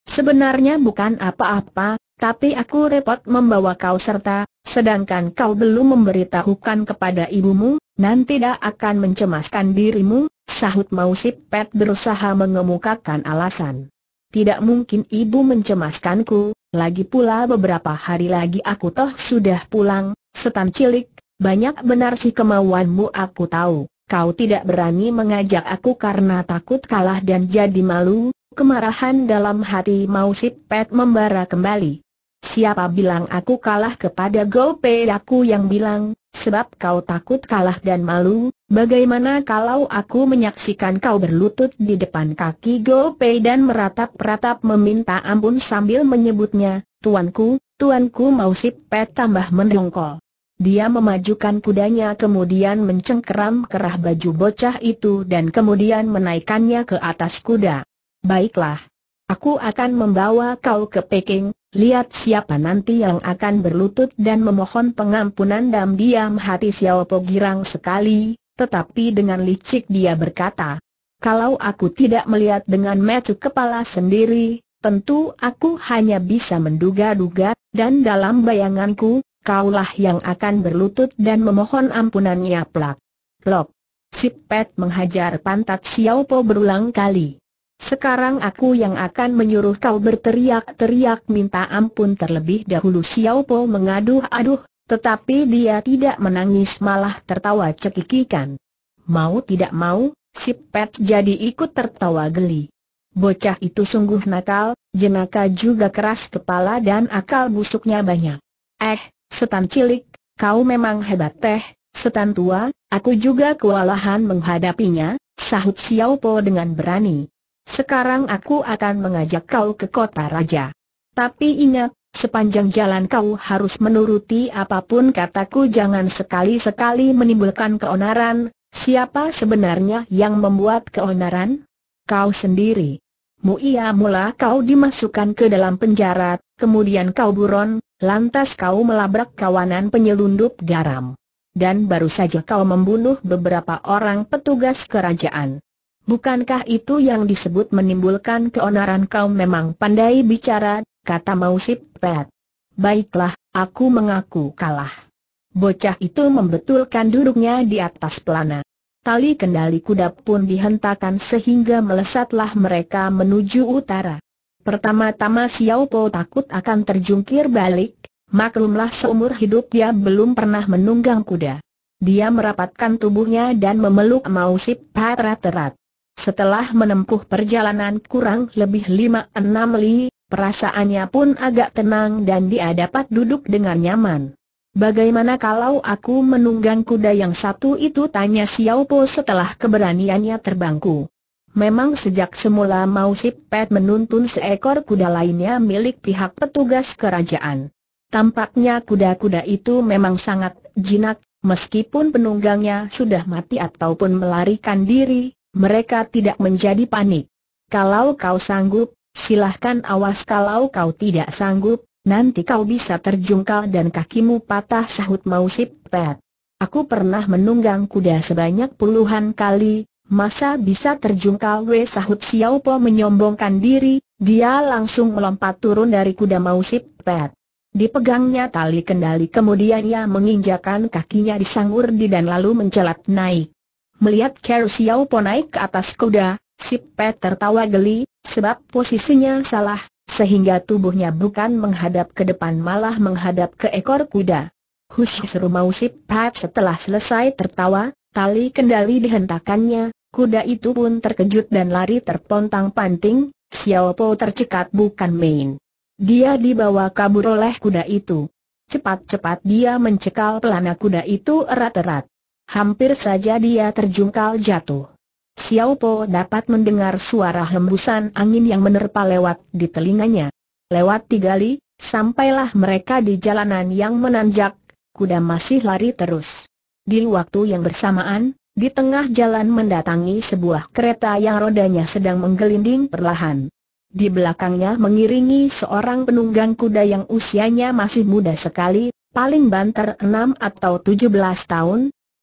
Sebenarnya bukan apa-apa, tapi aku repot membawa kau serta, sedangkan kau belum memberitahukan kepada ibumu, nanti tidak akan mencemaskan dirimu, sahut Mausip Pet berusaha mengemukakan alasan. Tidak mungkin ibu mencemaskanku, lagi pula beberapa hari lagi aku toh sudah pulang, setan cilik, banyak benar sih kemauanmu aku tahu kau tidak berani mengajak aku karena takut kalah dan jadi malu, kemarahan dalam hati mau pet membara kembali. Siapa bilang aku kalah kepada Gope aku yang bilang, sebab kau takut kalah dan malu, bagaimana kalau aku menyaksikan kau berlutut di depan kaki Gope dan meratap-ratap meminta ampun sambil menyebutnya, Tuanku, Tuanku mau pet tambah mendongkol. Dia memajukan kudanya kemudian mencengkeram kerah baju bocah itu dan kemudian menaikannya ke atas kuda. Baiklah. Aku akan membawa kau ke Peking, lihat siapa nanti yang akan berlutut dan memohon pengampunan dalam diam hati Xiao Po girang sekali, tetapi dengan licik dia berkata, kalau aku tidak melihat dengan mata kepala sendiri, tentu aku hanya bisa menduga-duga, dan dalam bayanganku, kaulah yang akan berlutut dan memohon ampunannya plak. Lok. Si Pet menghajar pantat Xiao Po berulang kali. Sekarang aku yang akan menyuruh kau berteriak-teriak minta ampun terlebih dahulu Xiao Po mengaduh-aduh, tetapi dia tidak menangis malah tertawa cekikikan. Mau tidak mau, si Pet jadi ikut tertawa geli. Bocah itu sungguh nakal, jenaka juga keras kepala dan akal busuknya banyak. Eh, Setan cilik, kau memang hebat teh, setan tua, aku juga kewalahan menghadapinya, sahut Xiao Po dengan berani. Sekarang aku akan mengajak kau ke kota raja. Tapi ingat, sepanjang jalan kau harus menuruti apapun kataku jangan sekali-sekali menimbulkan keonaran, siapa sebenarnya yang membuat keonaran? Kau sendiri. Muia mula kau dimasukkan ke dalam penjara, kemudian kau buron, Lantas kau melabrak kawanan penyelundup garam. Dan baru saja kau membunuh beberapa orang petugas kerajaan. Bukankah itu yang disebut menimbulkan keonaran kau memang pandai bicara, kata Mausip Pet. Baiklah, aku mengaku kalah. Bocah itu membetulkan duduknya di atas pelana. Tali kendali kuda pun dihentakkan sehingga melesatlah mereka menuju utara. Pertama-tama Xiao Po takut akan terjungkir balik, maklumlah seumur hidup dia belum pernah menunggang kuda. Dia merapatkan tubuhnya dan memeluk Mausip Pat terat. Setelah menempuh perjalanan kurang lebih lima enam li, perasaannya pun agak tenang dan dia dapat duduk dengan nyaman. Bagaimana kalau aku menunggang kuda yang satu itu tanya Xiao Po setelah keberaniannya terbangku. Memang sejak semula Mao Pet menuntun seekor kuda lainnya milik pihak petugas kerajaan. Tampaknya kuda-kuda itu memang sangat jinak, meskipun penunggangnya sudah mati ataupun melarikan diri, mereka tidak menjadi panik. Kalau kau sanggup, silahkan awas kalau kau tidak sanggup, nanti kau bisa terjungkal dan kakimu patah sahut Mao Pet. Aku pernah menunggang kuda sebanyak puluhan kali, Masa bisa terjungkal Wei sahut Xiao Po menyombongkan diri, dia langsung melompat turun dari kuda Mausip Pet. Dipegangnya tali kendali kemudian ia menginjakan kakinya di sangur di dan lalu mencelat naik. Melihat Ker Xiao Po naik ke atas kuda, Sip Pet tertawa geli, sebab posisinya salah, sehingga tubuhnya bukan menghadap ke depan malah menghadap ke ekor kuda. Hush seru Mausip Pet setelah selesai tertawa, Tali kendali dihentakannya, kuda itu pun terkejut dan lari terpontang-panting, Xiao Po tercekat bukan main. Dia dibawa kabur oleh kuda itu. Cepat-cepat dia mencekal pelana kuda itu erat-erat. Hampir saja dia terjungkal jatuh. Xiao Po dapat mendengar suara hembusan angin yang menerpa lewat di telinganya. Lewat tiga li, sampailah mereka di jalanan yang menanjak, kuda masih lari terus. Di waktu yang bersamaan, di tengah jalan mendatangi sebuah kereta yang rodanya sedang menggelinding perlahan. Di belakangnya mengiringi seorang penunggang kuda yang usianya masih muda sekali, paling banter 6 atau 17 tahun.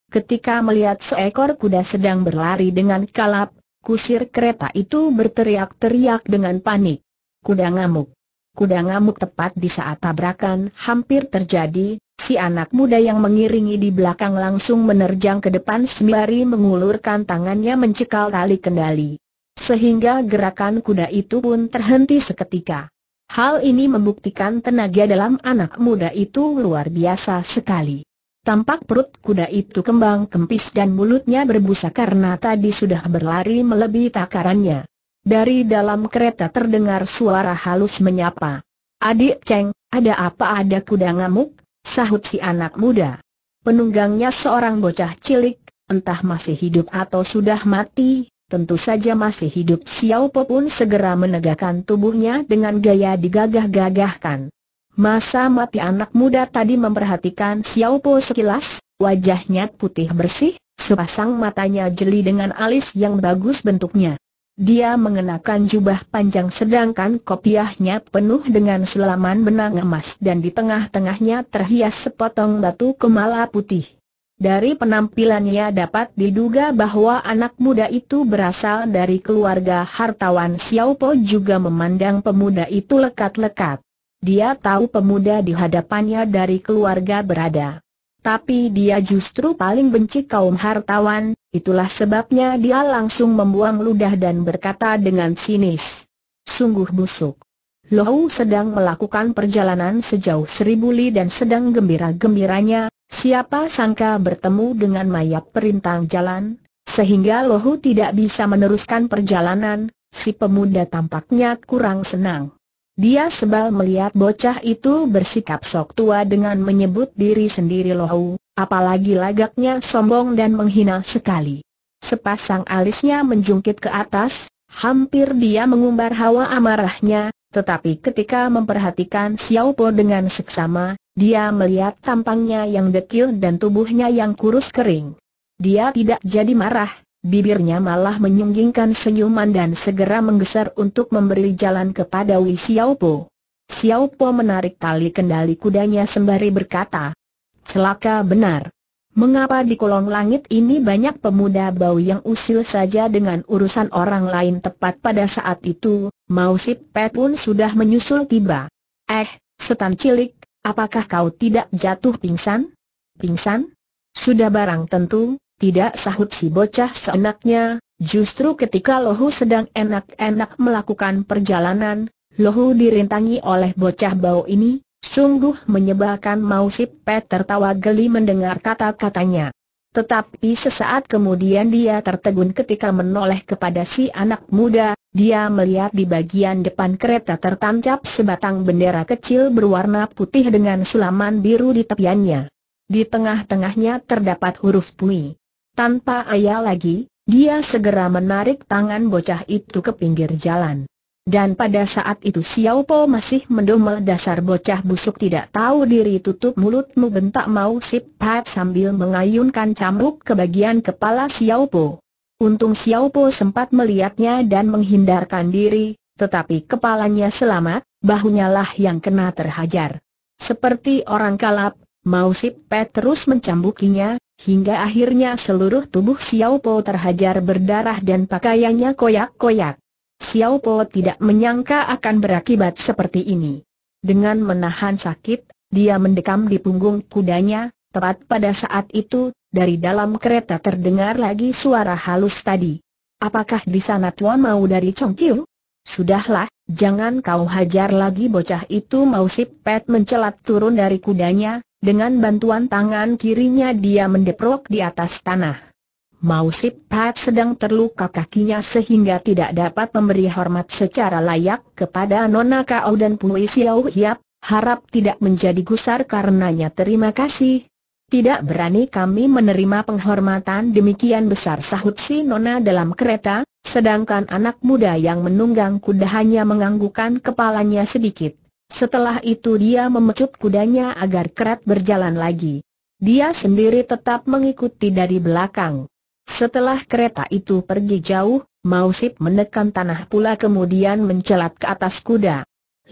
Ketika melihat seekor kuda sedang berlari dengan kalap, kusir kereta itu berteriak-teriak dengan panik. Kuda ngamuk. Kuda ngamuk tepat di saat tabrakan hampir terjadi, Si anak muda yang mengiringi di belakang langsung menerjang ke depan sembari mengulurkan tangannya mencekal tali kendali. Sehingga gerakan kuda itu pun terhenti seketika. Hal ini membuktikan tenaga dalam anak muda itu luar biasa sekali. Tampak perut kuda itu kembang kempis dan mulutnya berbusa karena tadi sudah berlari melebihi takarannya. Dari dalam kereta terdengar suara halus menyapa. Adik Cheng, ada apa ada kuda ngamuk? sahut si anak muda. Penunggangnya seorang bocah cilik, entah masih hidup atau sudah mati, tentu saja masih hidup Xiao Po pun segera menegakkan tubuhnya dengan gaya digagah-gagahkan. Masa mati anak muda tadi memperhatikan Xiao Po sekilas, wajahnya putih bersih, sepasang matanya jeli dengan alis yang bagus bentuknya. Dia mengenakan jubah panjang sedangkan kopiahnya penuh dengan selaman benang emas dan di tengah-tengahnya terhias sepotong batu kemala putih. Dari penampilannya dapat diduga bahwa anak muda itu berasal dari keluarga hartawan Xiaopo juga memandang pemuda itu lekat-lekat. Dia tahu pemuda di hadapannya dari keluarga berada. Tapi dia justru paling benci kaum hartawan, itulah sebabnya dia langsung membuang ludah dan berkata dengan sinis. Sungguh busuk. Lohu sedang melakukan perjalanan sejauh seribu li dan sedang gembira-gembiranya, siapa sangka bertemu dengan mayat perintang jalan, sehingga Lohu tidak bisa meneruskan perjalanan, si pemuda tampaknya kurang senang. Dia sebal melihat bocah itu bersikap sok tua dengan menyebut diri sendiri lohu, apalagi lagaknya sombong dan menghina sekali. Sepasang alisnya menjungkit ke atas, hampir dia mengumbar hawa amarahnya, tetapi ketika memperhatikan Xiao Po dengan seksama, dia melihat tampangnya yang dekil dan tubuhnya yang kurus kering. Dia tidak jadi marah, Bibirnya malah menyunggingkan senyuman dan segera menggeser untuk memberi jalan kepada Wei Xiaopo. Xiaopo menarik tali kendali kudanya sembari berkata, Celaka benar. Mengapa di kolong langit ini banyak pemuda bau yang usil saja dengan urusan orang lain tepat pada saat itu, mau si Pet pun sudah menyusul tiba. Eh, setan cilik, apakah kau tidak jatuh pingsan? Pingsan? Sudah barang tentu, tidak sahut si bocah seenaknya, justru ketika Lohu sedang enak-enak melakukan perjalanan, Lohu dirintangi oleh bocah bau ini, sungguh menyebalkan mau si Pet tertawa geli mendengar kata-katanya. Tetapi sesaat kemudian dia tertegun ketika menoleh kepada si anak muda, dia melihat di bagian depan kereta tertancap sebatang bendera kecil berwarna putih dengan sulaman biru di tepiannya. Di tengah-tengahnya terdapat huruf Pui. Tanpa ayah lagi, dia segera menarik tangan bocah itu ke pinggir jalan. Dan pada saat itu Xiao Po masih mendomel dasar bocah busuk tidak tahu diri tutup mulutmu bentak mau Sip Pat sambil mengayunkan cambuk ke bagian kepala Xiao Po. Untung Xiao Po sempat melihatnya dan menghindarkan diri, tetapi kepalanya selamat, bahunya lah yang kena terhajar. Seperti orang kalap, Mau Sip Pat terus mencambukinya, Hingga akhirnya seluruh tubuh Xiao Po terhajar berdarah dan pakaiannya koyak-koyak. Xiao Po tidak menyangka akan berakibat seperti ini. Dengan menahan sakit, dia mendekam di punggung kudanya, tepat pada saat itu, dari dalam kereta terdengar lagi suara halus tadi. Apakah di sana Tuan mau dari Chongqiu? Sudahlah, Jangan kau hajar lagi bocah itu mau si Pet mencelat turun dari kudanya, dengan bantuan tangan kirinya dia mendeprok di atas tanah. Mau sip Pet sedang terluka kakinya sehingga tidak dapat memberi hormat secara layak kepada Nona kau dan Pui Siau Hiap, harap tidak menjadi gusar karenanya terima kasih, tidak berani kami menerima penghormatan demikian besar sahut si Nona dalam kereta, sedangkan anak muda yang menunggang kuda hanya menganggukkan kepalanya sedikit. Setelah itu dia memecut kudanya agar kerat berjalan lagi. Dia sendiri tetap mengikuti dari belakang. Setelah kereta itu pergi jauh, Mausip menekan tanah pula kemudian mencelat ke atas kuda.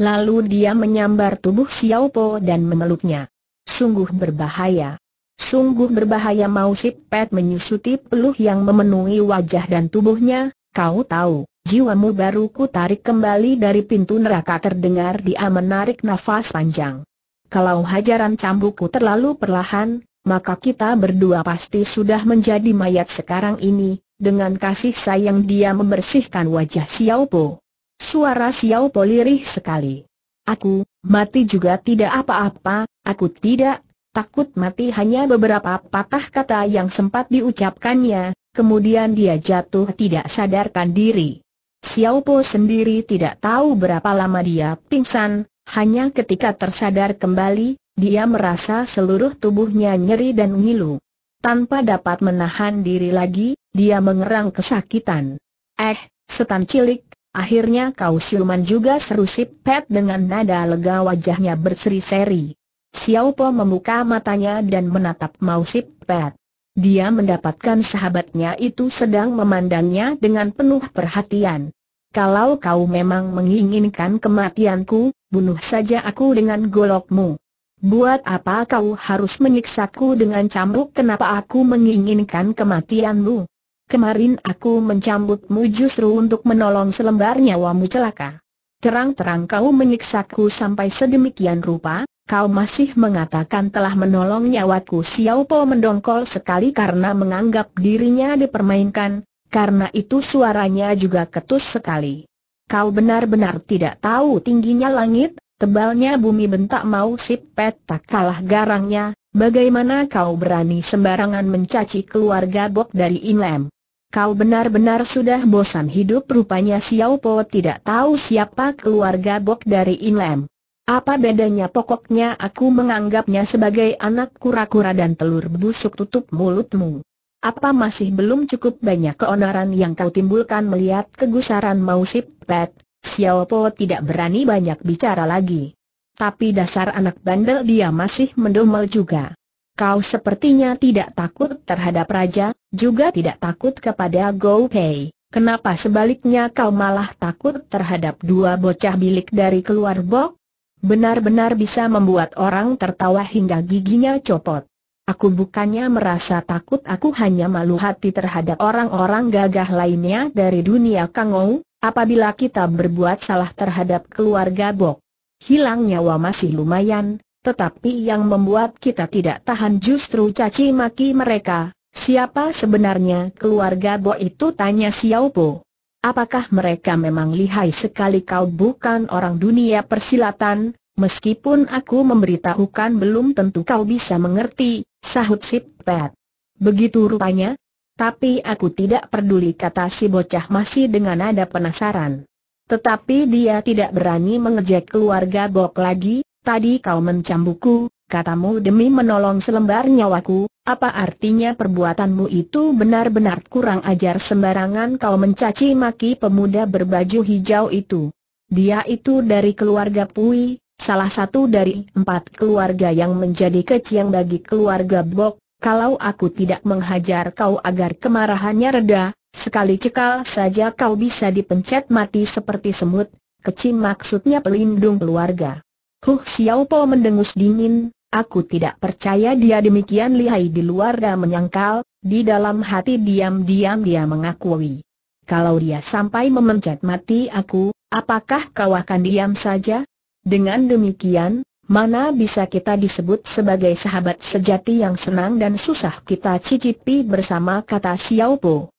Lalu dia menyambar tubuh Xiao Po dan memeluknya. Sungguh berbahaya. Sungguh berbahaya mau si Pet menyusuti peluh yang memenuhi wajah dan tubuhnya, kau tahu, jiwamu baru ku tarik kembali dari pintu neraka terdengar dia menarik nafas panjang. Kalau hajaran cambukku terlalu perlahan, maka kita berdua pasti sudah menjadi mayat sekarang ini, dengan kasih sayang dia membersihkan wajah Xiao Po. Suara Xiao Po lirih sekali. Aku, mati juga tidak apa-apa, aku tidak takut mati hanya beberapa patah kata yang sempat diucapkannya, kemudian dia jatuh tidak sadarkan diri. Xiao Po sendiri tidak tahu berapa lama dia pingsan, hanya ketika tersadar kembali, dia merasa seluruh tubuhnya nyeri dan ngilu. Tanpa dapat menahan diri lagi, dia mengerang kesakitan. Eh, setan cilik, akhirnya kau siluman juga seru sipet dengan nada lega wajahnya berseri-seri. Xiao Po membuka matanya dan menatap Sip Pet. Dia mendapatkan sahabatnya itu sedang memandangnya dengan penuh perhatian. Kalau kau memang menginginkan kematianku, bunuh saja aku dengan golokmu. Buat apa kau harus menyiksaku dengan cambuk kenapa aku menginginkan kematianmu? Kemarin aku mencambukmu justru untuk menolong selembar nyawamu celaka. Terang-terang kau menyiksaku sampai sedemikian rupa, Kau masih mengatakan telah menolong nyawaku Xiao Po mendongkol sekali karena menganggap dirinya dipermainkan, karena itu suaranya juga ketus sekali. Kau benar-benar tidak tahu tingginya langit, tebalnya bumi bentak mau pet tak kalah garangnya, bagaimana kau berani sembarangan mencaci keluarga Bok dari Inlem. Kau benar-benar sudah bosan hidup rupanya Xiao Po tidak tahu siapa keluarga Bok dari Inlem. Apa bedanya pokoknya aku menganggapnya sebagai anak kura-kura dan telur busuk tutup mulutmu. Apa masih belum cukup banyak keonaran yang kau timbulkan melihat kegusaran Mausip Pet? Xiao Po tidak berani banyak bicara lagi. Tapi dasar anak bandel dia masih mendomel juga. Kau sepertinya tidak takut terhadap raja, juga tidak takut kepada Gou Pei. Kenapa sebaliknya kau malah takut terhadap dua bocah bilik dari keluar bok? Benar-benar bisa membuat orang tertawa hingga giginya copot. Aku bukannya merasa takut aku hanya malu hati terhadap orang-orang gagah lainnya dari dunia Kangou, apabila kita berbuat salah terhadap keluarga Bok. Hilang nyawa masih lumayan, tetapi yang membuat kita tidak tahan justru caci maki mereka. Siapa sebenarnya keluarga Bo itu tanya Xiao Po. Apakah mereka memang lihai sekali kau bukan orang dunia persilatan, meskipun aku memberitahukan belum tentu kau bisa mengerti, sahut si Pet. Begitu rupanya, tapi aku tidak peduli kata si bocah masih dengan nada penasaran. Tetapi dia tidak berani mengejek keluarga Bok lagi, tadi kau mencambuku, katamu demi menolong selembar nyawaku, apa artinya perbuatanmu itu benar-benar kurang ajar sembarangan kau mencaci maki pemuda berbaju hijau itu. Dia itu dari keluarga Pui, salah satu dari empat keluarga yang menjadi keciang bagi keluarga Bok, kalau aku tidak menghajar kau agar kemarahannya reda, sekali cekal saja kau bisa dipencet mati seperti semut, kecil maksudnya pelindung keluarga. Huh Xiao Po mendengus dingin, Aku tidak percaya dia demikian lihai di luar dan menyangkal, di dalam hati diam-diam dia mengakui. Kalau dia sampai memencet mati aku, apakah kau akan diam saja? Dengan demikian, mana bisa kita disebut sebagai sahabat sejati yang senang dan susah kita cicipi bersama kata Xiao Po.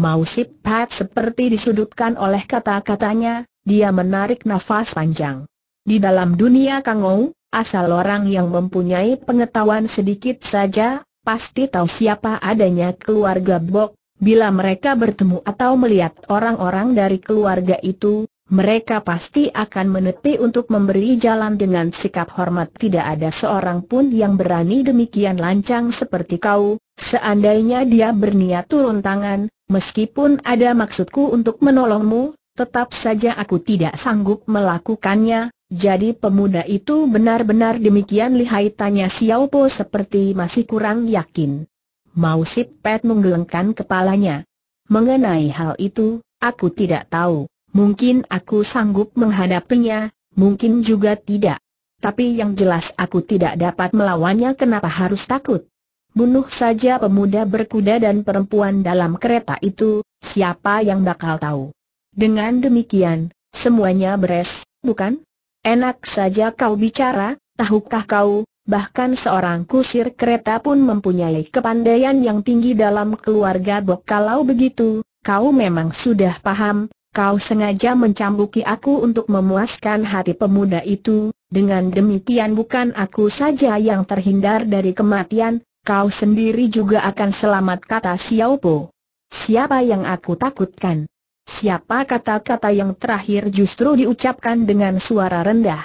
Mau Sip Pat seperti disudutkan oleh kata-katanya, dia menarik nafas panjang. Di dalam dunia Kangou, Asal orang yang mempunyai pengetahuan sedikit saja, pasti tahu siapa adanya keluarga Bok. Bila mereka bertemu atau melihat orang-orang dari keluarga itu, mereka pasti akan menepi untuk memberi jalan dengan sikap hormat. Tidak ada seorang pun yang berani demikian lancang seperti kau. Seandainya dia berniat turun tangan, meskipun ada maksudku untuk menolongmu, tetap saja aku tidak sanggup melakukannya, jadi pemuda itu benar-benar demikian lihai tanya Xiao Po seperti masih kurang yakin. Mao Sip Pet menggelengkan kepalanya. Mengenai hal itu, aku tidak tahu. Mungkin aku sanggup menghadapinya, mungkin juga tidak. Tapi yang jelas aku tidak dapat melawannya kenapa harus takut. Bunuh saja pemuda berkuda dan perempuan dalam kereta itu, siapa yang bakal tahu. Dengan demikian, semuanya beres, bukan? Enak saja kau bicara, tahukah kau, bahkan seorang kusir kereta pun mempunyai kepandaian yang tinggi dalam keluarga Bok kalau begitu, kau memang sudah paham, kau sengaja mencambuki aku untuk memuaskan hati pemuda itu, dengan demikian bukan aku saja yang terhindar dari kematian, kau sendiri juga akan selamat kata Xiao Po. Siapa yang aku takutkan? Siapa kata-kata yang terakhir justru diucapkan dengan suara rendah.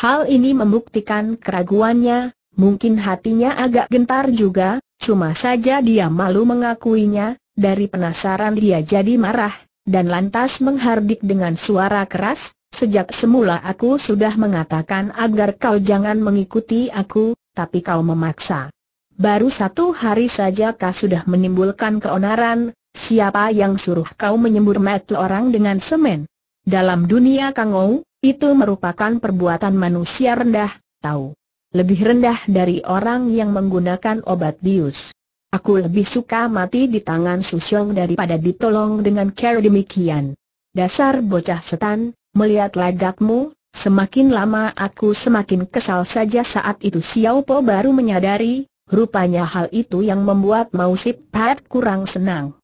Hal ini membuktikan keraguannya, mungkin hatinya agak gentar juga, cuma saja dia malu mengakuinya, dari penasaran dia jadi marah, dan lantas menghardik dengan suara keras, sejak semula aku sudah mengatakan agar kau jangan mengikuti aku, tapi kau memaksa. Baru satu hari saja kau sudah menimbulkan keonaran, Siapa yang suruh kau menyembur mati orang dengan semen? Dalam dunia kangou, itu merupakan perbuatan manusia rendah, tahu. Lebih rendah dari orang yang menggunakan obat bius. Aku lebih suka mati di tangan Susyong daripada ditolong dengan care demikian. Dasar bocah setan, melihat lagakmu, semakin lama aku semakin kesal saja saat itu Xiao Po baru menyadari, rupanya hal itu yang membuat Mausip Pat kurang senang.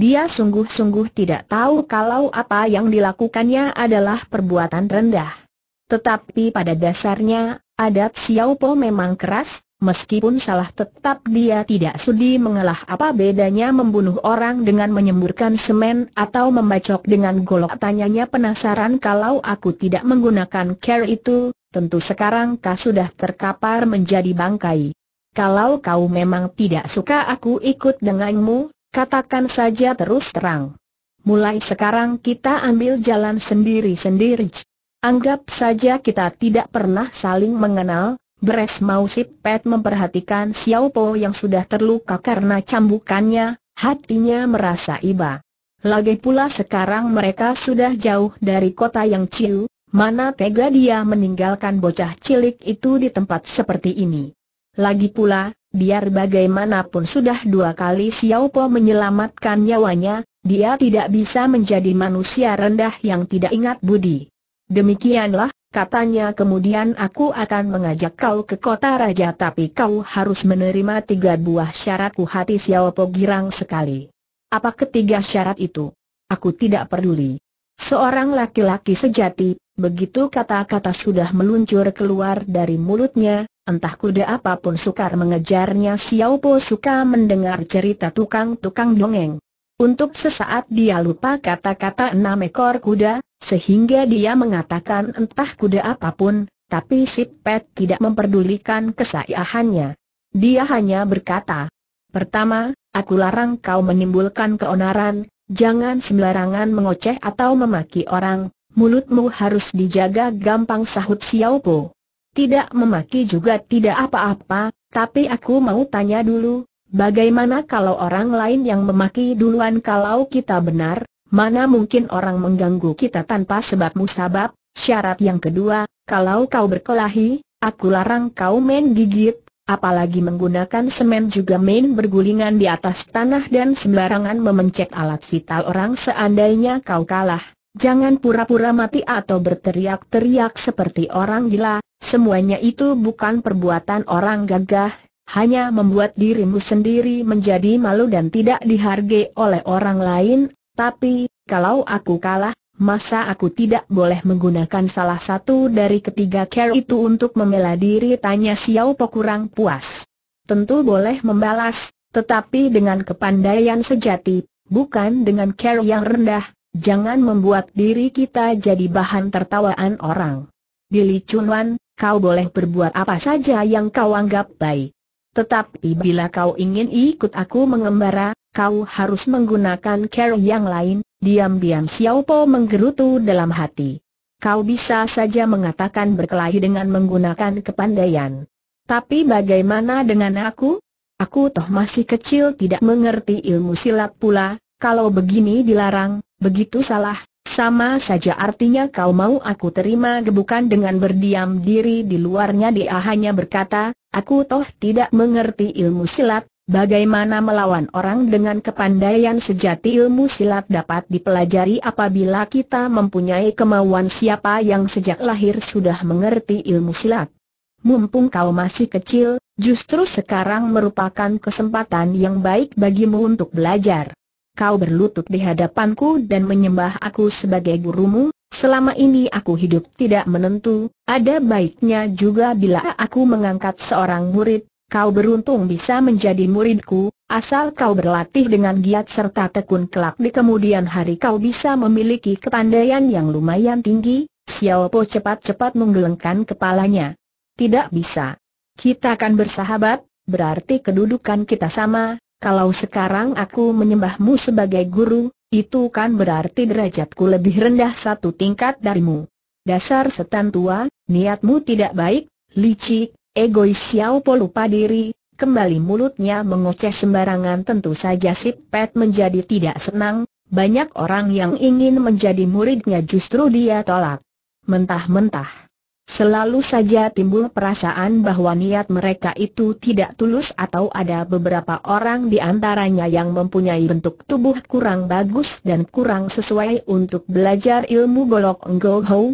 Dia sungguh-sungguh tidak tahu kalau apa yang dilakukannya adalah perbuatan rendah. Tetapi pada dasarnya, adat Xiao Po memang keras, Meskipun salah tetap dia tidak sudi mengalah apa bedanya membunuh orang dengan menyemburkan semen atau membacok dengan golok tanyanya penasaran kalau aku tidak menggunakan care itu, tentu sekarang kau sudah terkapar menjadi bangkai. Kalau kau memang tidak suka aku ikut denganmu, Katakan saja terus terang. Mulai sekarang kita ambil jalan sendiri-sendiri. Anggap saja kita tidak pernah saling mengenal, beres mau si Pet memperhatikan Xiao Po yang sudah terluka karena cambukannya, hatinya merasa iba. Lagi pula sekarang mereka sudah jauh dari kota yang ciu, mana tega dia meninggalkan bocah cilik itu di tempat seperti ini. Lagi pula, Biar bagaimanapun sudah dua kali Xiao Po menyelamatkan nyawanya, dia tidak bisa menjadi manusia rendah yang tidak ingat budi. Demikianlah, katanya kemudian aku akan mengajak kau ke kota raja tapi kau harus menerima tiga buah syaratku hati Xiao Po girang sekali. Apa ketiga syarat itu? Aku tidak peduli. Seorang laki-laki sejati, begitu kata-kata sudah meluncur keluar dari mulutnya, entah kuda apapun sukar mengejarnya Xiao Po suka mendengar cerita tukang-tukang dongeng. Untuk sesaat dia lupa kata-kata enam ekor kuda, sehingga dia mengatakan entah kuda apapun, tapi si Pet tidak memperdulikan kesayahannya. Dia hanya berkata, Pertama, aku larang kau menimbulkan keonaran, jangan sembarangan mengoceh atau memaki orang, mulutmu harus dijaga gampang sahut Xiao Po tidak memaki juga tidak apa-apa, tapi aku mau tanya dulu, bagaimana kalau orang lain yang memaki duluan kalau kita benar, mana mungkin orang mengganggu kita tanpa sebab musabab, syarat yang kedua, kalau kau berkelahi, aku larang kau main gigit, apalagi menggunakan semen juga main bergulingan di atas tanah dan sembarangan memencet alat vital orang seandainya kau kalah. Jangan pura-pura mati atau berteriak-teriak seperti orang gila, semuanya itu bukan perbuatan orang gagah, hanya membuat dirimu sendiri menjadi malu dan tidak dihargai oleh orang lain, tapi, kalau aku kalah, masa aku tidak boleh menggunakan salah satu dari ketiga care itu untuk membela diri tanya Xiao Po kurang puas. Tentu boleh membalas, tetapi dengan kepandaian sejati, bukan dengan care yang rendah, Jangan membuat diri kita jadi bahan tertawaan orang. Billy Chunwan, kau boleh berbuat apa saja yang kau anggap baik. Tetapi bila kau ingin ikut aku mengembara, kau harus menggunakan cara yang lain, diam-diam Xiao Po menggerutu dalam hati. Kau bisa saja mengatakan berkelahi dengan menggunakan kepandaian. Tapi bagaimana dengan aku? Aku toh masih kecil tidak mengerti ilmu silat pula, kalau begini dilarang, begitu salah, sama saja artinya kau mau aku terima gebukan dengan berdiam diri di luarnya dia hanya berkata, aku toh tidak mengerti ilmu silat, bagaimana melawan orang dengan kepandaian sejati ilmu silat dapat dipelajari apabila kita mempunyai kemauan siapa yang sejak lahir sudah mengerti ilmu silat. Mumpung kau masih kecil, justru sekarang merupakan kesempatan yang baik bagimu untuk belajar kau berlutut di hadapanku dan menyembah aku sebagai gurumu, selama ini aku hidup tidak menentu, ada baiknya juga bila aku mengangkat seorang murid, kau beruntung bisa menjadi muridku, asal kau berlatih dengan giat serta tekun kelak di kemudian hari kau bisa memiliki kepandaian yang lumayan tinggi, Xiao Po cepat-cepat menggelengkan kepalanya. Tidak bisa. Kita akan bersahabat, berarti kedudukan kita sama, kalau sekarang aku menyembahmu sebagai guru, itu kan berarti derajatku lebih rendah satu tingkat darimu. Dasar setan tua, niatmu tidak baik, licik, egois siapa lupa diri, kembali mulutnya mengoceh sembarangan tentu saja si Pet menjadi tidak senang, banyak orang yang ingin menjadi muridnya justru dia tolak. Mentah-mentah. Selalu saja timbul perasaan bahwa niat mereka itu tidak tulus atau ada beberapa orang di antaranya yang mempunyai bentuk tubuh kurang bagus dan kurang sesuai untuk belajar ilmu golok Ngo Hou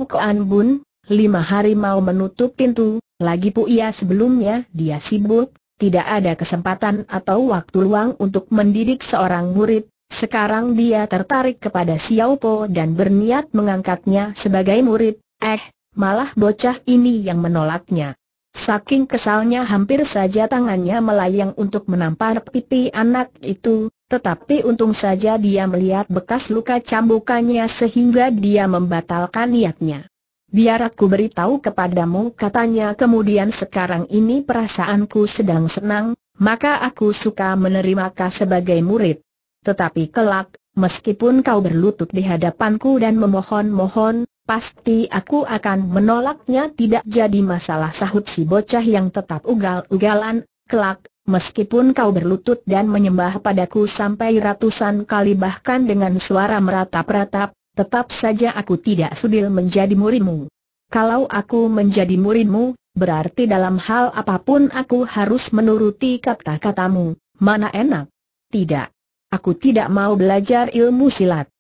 Bun. Lima hari mau menutup pintu, lagi ia sebelumnya dia sibuk, tidak ada kesempatan atau waktu luang untuk mendidik seorang murid, sekarang dia tertarik kepada Xiao Po dan berniat mengangkatnya sebagai murid. Eh, malah bocah ini yang menolaknya. Saking kesalnya hampir saja tangannya melayang untuk menampar pipi anak itu, tetapi untung saja dia melihat bekas luka cambukannya sehingga dia membatalkan niatnya. Biar aku beritahu kepadamu katanya kemudian sekarang ini perasaanku sedang senang, maka aku suka menerima kau sebagai murid. Tetapi kelak, meskipun kau berlutut di hadapanku dan memohon-mohon, Pasti aku akan menolaknya tidak jadi masalah sahut si bocah yang tetap ugal-ugalan, kelak, meskipun kau berlutut dan menyembah padaku sampai ratusan kali bahkan dengan suara meratap-ratap, tetap saja aku tidak sudil menjadi murimu. Kalau aku menjadi murimu, berarti dalam hal apapun aku harus menuruti kata-katamu, mana enak? Tidak. Aku tidak mau belajar ilmu silat.